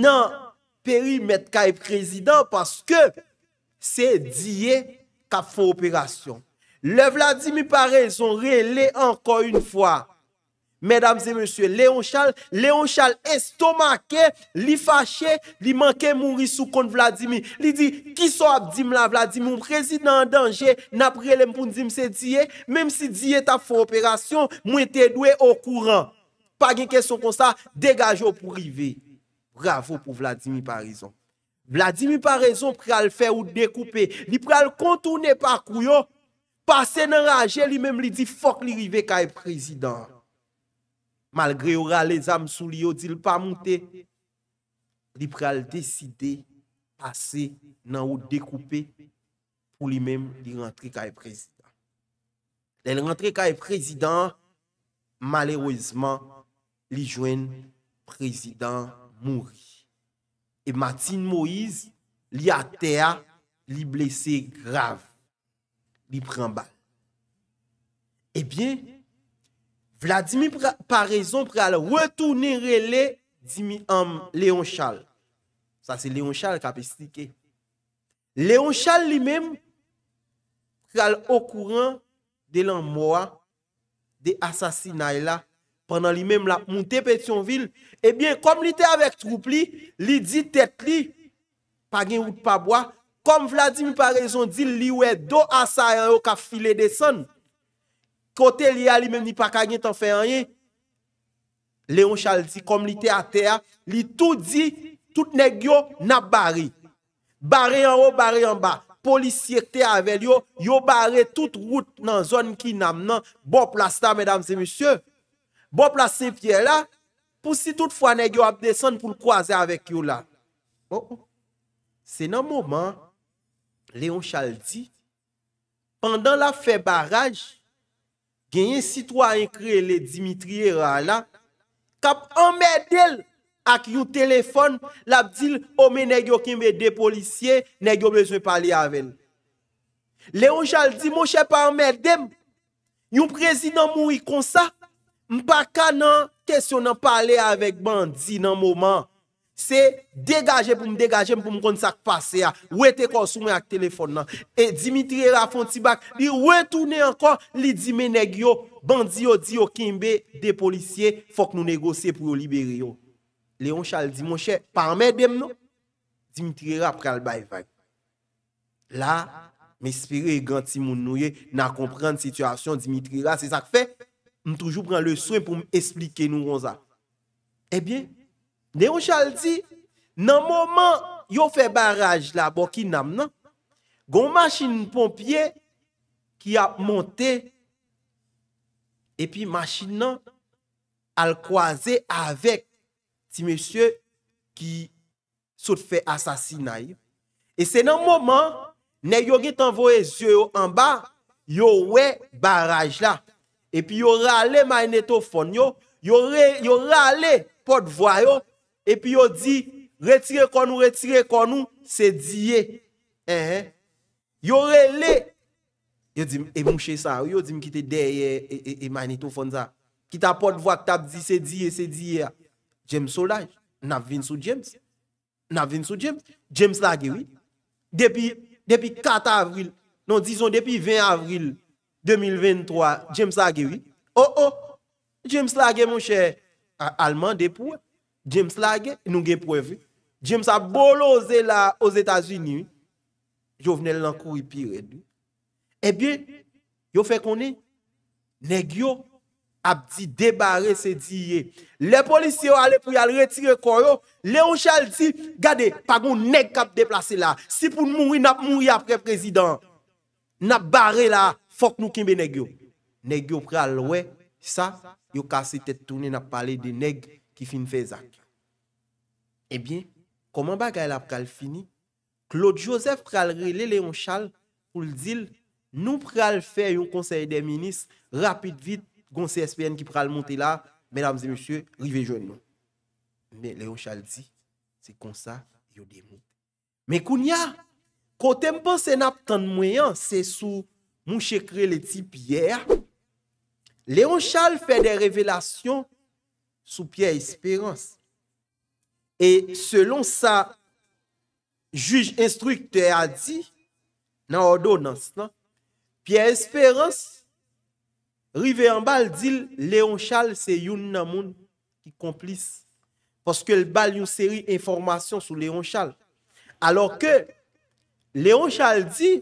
nan Peri Metkaep Prezident, paske, se diye, ta fwo operasyon. Le Vladimir parè, son re lè anko yon fwa. Mèdames et monsieurs, Léon Chal, Léon Chal estomake, li fache, li manke moun risou kont Vladimir. Li di, ki so ap dim la Vladimir, moun prezident en denje, napre lè mpoun dim se diye, mèm si diye ta fwo operasyon, mwen te dwe okouran. Pa gen kesyon kon sa, degajo pou rive. Bravo pou Vladimir parè zon. Vla di mi pa rezon pre al fe ou dekoupe, li pre al kontoune pa kouyo, pase nan raje li mem li di fok li rive kaye prezident. Malgre yora le zam sou li yo di l pa moute, li pre al deside pase nan ou dekoupe pou li mem li rentre kaye prezident. Den rentre kaye prezident, malerouzman li jwen prezident mouri. E Matin Moïse li atea li blese grav, li pren bal. Ebyen, eh Vladimir Parizon pral wetounen rele di mi am um, Leonchal. Sa se Leonchal kapistike. Leonchal li men pral okouran de lan mwa de asasinay la. Pendan eh li menm la moun te pet yon vil, ebyen kom li te avek troup li, li di tet li, pa gen yon pabwa, kom vla di mi pa rezon di li we do asayan yo ka file de san, kote li a li menm ni pa kagen tan feyanyen, le yon chal di kom li te atea, li tou di, tout ne gyo na bari, bari an o, bari an ba, polis yek te avel yo, yo bari tout route nan zon ki nam nan, bo plasta medam se mysye, Bop la sepye la, pou si tout fwa negyo ap deson pou l'kwaze avèk yo la. O, bon, o, se nan mouman, Leon Chaldi, pandan la fe baraj, genyen sitwa inkre le Dimitri Rala, kap amè del ak yo telefon la bdil ome oh, negyo ki mè de polisye, negyo mè zwe pali avèn. Leon Chaldi mò chè pa amè dem, yon prezident mou yi konsa, Mpa ka nan kesyon nan pale avèk bandi nan mouman. Se degaje pou mdegaje, mpou mkon sak pase ya. We te konsume ak telefon nan. E Dimitri Raffonti e bak, li we toune ankon, li di menegyo. Bandi yo di yo kimbe, de policye, fok nou negose pou yo libere yo. Leon Chaldi monshe, pa amè dem nou? Dimitri e Raffonti bak. La, mespire yi e ganti moun nouye nan komprende situasyon Dimitri Raffonti sak fek. m toujou pran le souen pou m esplike nou ronza. Ebyen, ne yo chal di, nan moman yo fe baraj la, bokin nam nan, goun masin pompye, ki ap monte, epi masin nan, al kwaze avek, ti mesye, ki sot fe asasina yo. E se nan moman, ne yo gen tanvo e zyo yo anba, yo we baraj la. Ebyen, Epi yo rale maynetofon yo Yo rale podvwa yo Epi yo di Retire konou, retire konou Se diye Yo rele Yo di m mouche sa Yo di m kite deye maynetofon za Kita podvwa kta bdi se diye James Solange Navin sou James Navin sou James James la gewi Depi 4 avril Non di son depi 20 avril 2023, James a geri. Oh oh, James la gen moun chè. Alman depou. James la gen, nou gen preve. James a bolo ze la os Etats-Unis. Yo vene lankou ipire. E bi, yo fe koni, neg yo ap di debare se diye. Le polisi yo ale pou yal retire koro. Le ou chal di, gade, pagoun neg kap deplase la. Si pou moui, nap moui apre prezident. Nap bare la Fok nou kinbe negyo. Negyo pral we, sa, yo kase tet toune nap pale de neg ki fin fe zak. Ebyen, koman bagay la pral fini, Claude Joseph pral rele Leon Charles pou l'dil nou pral fe yo konserye de minis rapid vid gonsi espyen ki pral monte la mesdames et messieurs, rive joun nou. Men, Leon Charles di, se konsa, yo demou. Men koun ya, kote mbo se nap tan mwen, se sou moun chè kre lè ti pierre, Léon Charles fè de revelasyon sou Pierre Espérance. Et selon sa juj instructé a di, nan ordo nan snan, Pierre Espérance rive en bal dil Léon Charles se youn nan moun ki komplis. Poske l bal yon seri informasyon sou Léon Charles. Alors ke, Léon Charles di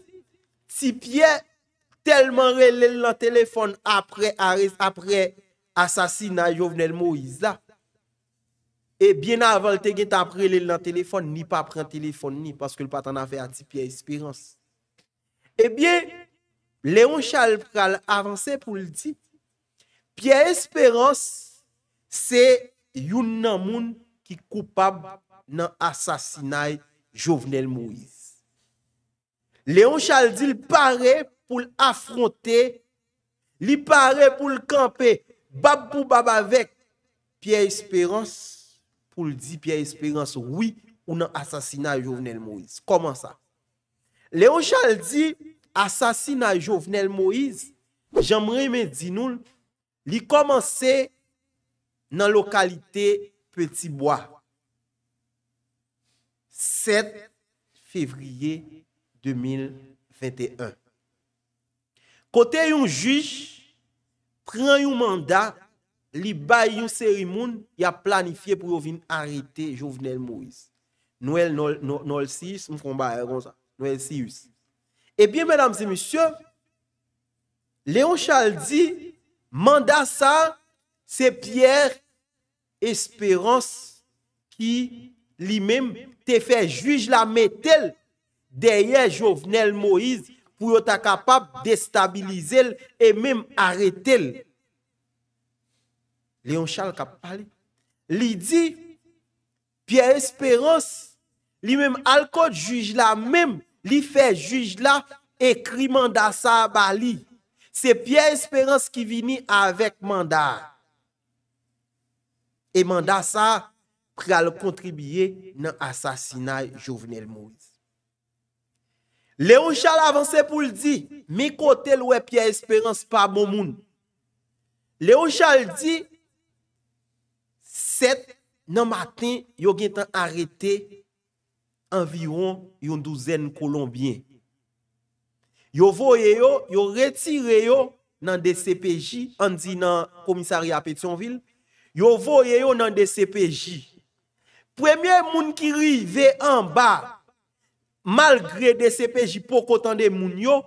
ti pierre telman rele lè lè lè lè lè lè lè lè lè fòn apre arè apre asasina jovenel Moïse la. E bie nan aval te get apre rele lè lè lè lè lè lè lè lè lè lè lè lè lè lè ni pa pren lè lè lè lè lè lè lè lè lè nè lè nè nè nè. Paske l patan ave a di pi espérance. E bie, Leon Chaldil avanse pou lè di, pi espérance se youn nan moun ki koupab nan asasina jovenel Moïse. Leon Chaldil pare, pou l'afronte, li pare pou l'kampe, bab pou bab avek, Pierre Espérance, pou l'di Pierre Espérance, oui, ou nan asasina Jovenel Moïse. Koman sa? Léon Chaldi, asasina Jovenel Moïse, j'amre men dinoun, li komanse nan lokalite Petit Bois. 7 fevriye 2021. Kote yon juj, pran yon manda, li bay yon serimoun, ya planifiye pou yo vin arite Jovenel Moïse. Noel 96, mkomba eron sa, Noel 68. E eh biye, menam se misyo, Léon Chaldi manda sa, se Pierre Espérance, ki li men te fe juj la metel derye Jovenel Moïse, pou yo ta kapap destabilize l, e mèm arete l. Leon Charles kap pale. Li di, Pia Esperance, li mèm al kote juj la mèm, li fe juj la, ekri mandasa ba li. Se Pia Esperance ki vini avèk manda. E mandasa, pri al kontribiye nan asasinaj jovenel moudi. Lè ou chal avanse pou l di, mi kote l wèp yè esperans pa bon moun moun. Lè ou chal di, set nan matin, yo gen tan arete anviron yon douzen kolombien. Yo voye yo, yo retire yo nan de CPJ, an di nan komisari apetion vil, yo voye yo nan de CPJ. Premye moun ki ri ve an ba, Malgre de se pe jipo kotande moun yo,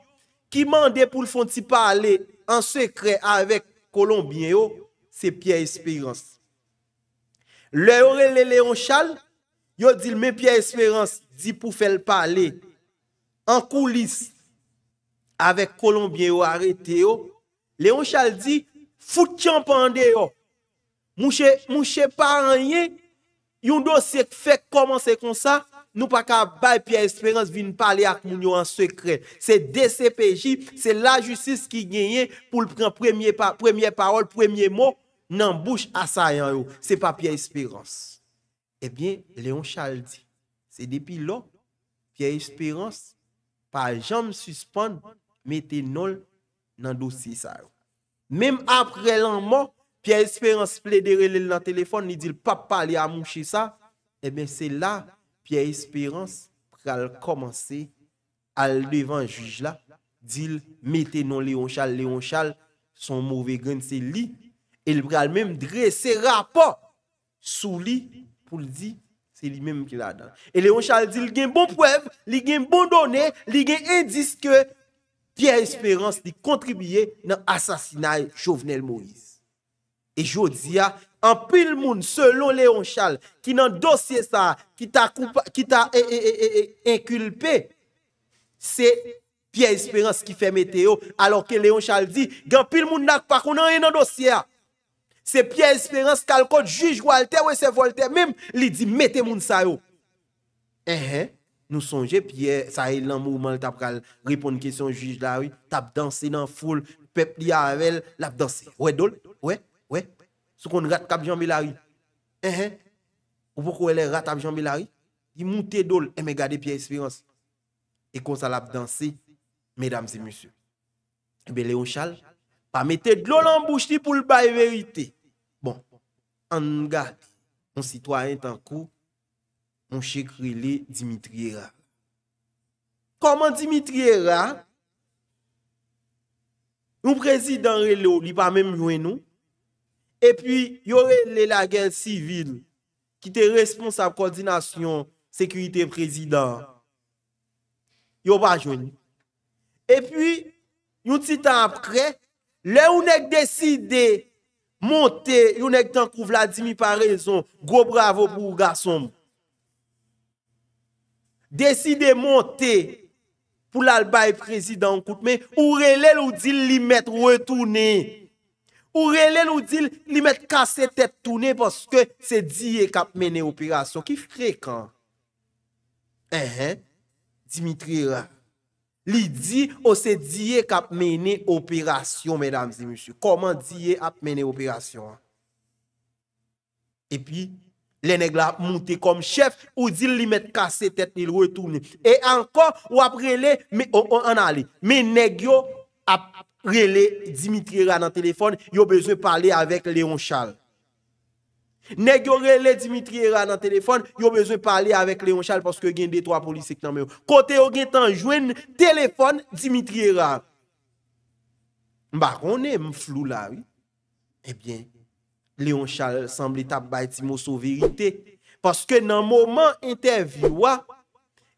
ki mande pou l'fon ti pale en sekre avek kolombien yo, se Pia Esperance. Le yore le Leonchal, yo dil me Pia Esperance di pou fel pale en kulis avek kolombien yo arete yo, Leonchal di, fout chan pande yo, mouche pa anye, yon do se fek koman se konsa, Nou pa ka bay Pia Espérance vin pale ak moun yo an sekre. Se DCPJ, se la justice ki genye pou l pren premye parol, premye mo, nan bouche asay an yo. Se pa Pia Espérance. Ebyen, eh Leon Chaldi. Se depi lo, Pia Espérance pa jom suspande metenol nan dosi sa yo. Mem apre lan mo, Pia Espérance ple derele nan telefon ni dil pa pale amouche sa. Ebyen, se la... Pierre Espérance pral komanse al devan juj la, dil mette non Léon Chal. Léon Chal son mouvè gwen se li, el pral mèm dre se rapa sou li pou li di se li mèm ki la dan. Et Léon Chal dil gen bon prèv, li gen bon donè, li gen indiske Pierre Espérance li kontribuyè nan asasinaj Chauvenel Moïse. E jodi ya, an pil moun selon Léon Charles, ki nan dosye sa, ki ta inkulpe, se piye esperans ki fe mete yo, alor ke Léon Charles di, gen pil moun nak pa konan enan dosye ya. Ah. Se piye esperans kal kote juj waltè, wè se waltè mèm, li di mete moun sa yo. Ehe, eh, nou sonje piye, sa e lan mouman l tap kal ripon kèsyon juj la wè, tap dansè nan foul, pep li avel, lap dansè. Wè dol? Wè? sou kon rat kap Jean Bellary. Ehe, eh. ou pou kowe eh, eh le rat kap Jean Bellary, di mouté dol, e me gade piye espirans, e konsalap dansi, medam zi monsiou. Ebe leon chal, pa mette dlo l'embouchi pou l'bay verite. Bon, an nga, moun sitwaryen tan kou, moun chekri le Dimitri Rav. Koman Dimitri Rav, moun prezidant relo, li pa men mwen nou, E pi, yo re le la gen sivil ki te respons ap koordinasyon sekurite prezidant. Yo ba jouni. E pi, yon titan apre, le ou nek deside monte, yon nek tankou Vladimir Paraison, go bravo pou ou gasom. Deside monte pou lal bay prezidant koutme, ou re le loudil li met ou etounen. Ou rele nou dil li met kase tet toune poske se diye kap mene operasyon. Ki f krekan? Ehe, Dimitri Ra. Li di ou se diye kap mene operasyon, medamzi monsi. Koman diye ap mene operasyon? E pi, le neg la ap moute kom chef ou dil li met kase tet toune. E ankon ou ap rele, mi neg yo ap mene operasyon. rele Dimitri Ra nan telefon, yo bezwen pale avèk Léon Chal. Nè gyo rele Dimitri Ra nan telefon, yo bezwen pale avèk Léon Chal, paske gen de 3 polisèk nan mè yo. Kote yo gen tanjwen, telefon Dimitri Ra. Mba, ronè mflou la, ebyen, Léon Chal sanble tabay ti mò sou verite, paske nan mouman interviwa,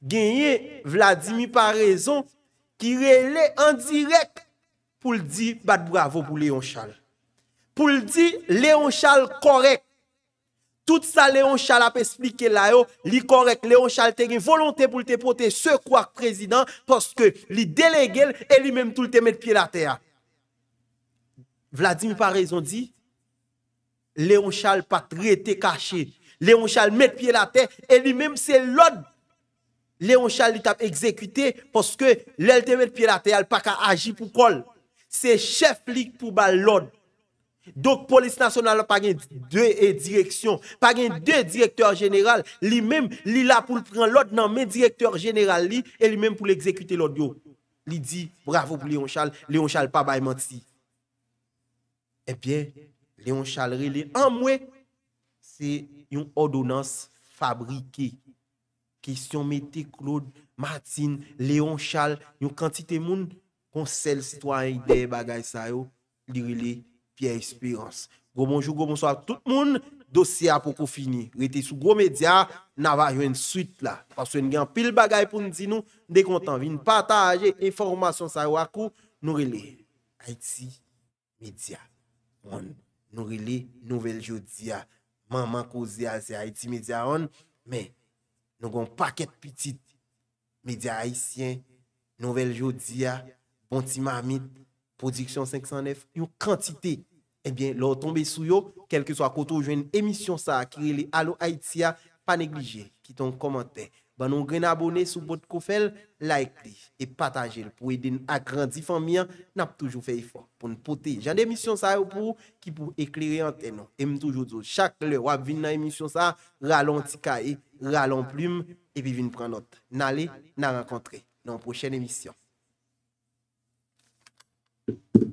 genye Vladimir Paraison, ki rele en direk, pou l di bat bravo pou Léon Charles. Pou l di Léon Charles korek. Tout sa Léon Charles ap esplike la yo, li korek Léon Charles te gen volonté pou l te pote se kouak prezident poske li delege el e li menm tout te met pi la te ya. Vladimir Paré zon di, Léon Charles patre te kache, Léon Charles met pi la te, e li menm se lod. Léon Charles li tap ekzekute poske l el te met pi la te ya, l pak a aji pou kol. Se chef li pou ba lod. Dok polis nasyonal pa gen de e direksyon, pa gen de direktor general, li mem li la pou l pren lod nan men direktor general li, e li mem pou l ekzekute lod yo. Li di, bravo pou Leon Chal, Leon Chal pa baymant si. Ebyen, eh Leon Chal re li an mwen, se yon odonans fabrike. Kisyon meti Claude, Martin, Leon Chal, yon kantite moun kon sel sitwa yi de bagay sa yo, li rile piye espirans. Go bonjou, go bonso a tout moun, dosya pou kou fini. Rite sou go media, nava yon suite la. Paswen gen pil bagay pou ndi nou, dekontan vin pataje, informasyon sa yo akou, nou rile Haiti Media. Nou rile Nouvel Jodia. Man man kozi azi Haiti Media on, men, nou gon paket pitit, media Haitien, Nouvel Jodia, Bonti Mamit, Produksyon 509, yon kantite. Ebyen, eh lor tombe sou yo, kelke swa koto jwen emisyon sa, kire li alo Haitia, pa neglije, kiton komante. Banon gren abone sou bot kofel, like li, e pataje li pou eden akran difan miyan, nap toujou feyifan. Pon poten jan emisyon sa yo pou, ki pou ekleri an tenon. Emy toujou dzo, chak le non. wap vin nan emisyon sa, ralantika e, ralant plume, e pi vin pran not. Nale, nan rakantre, nan prochen emisyon. Thank you.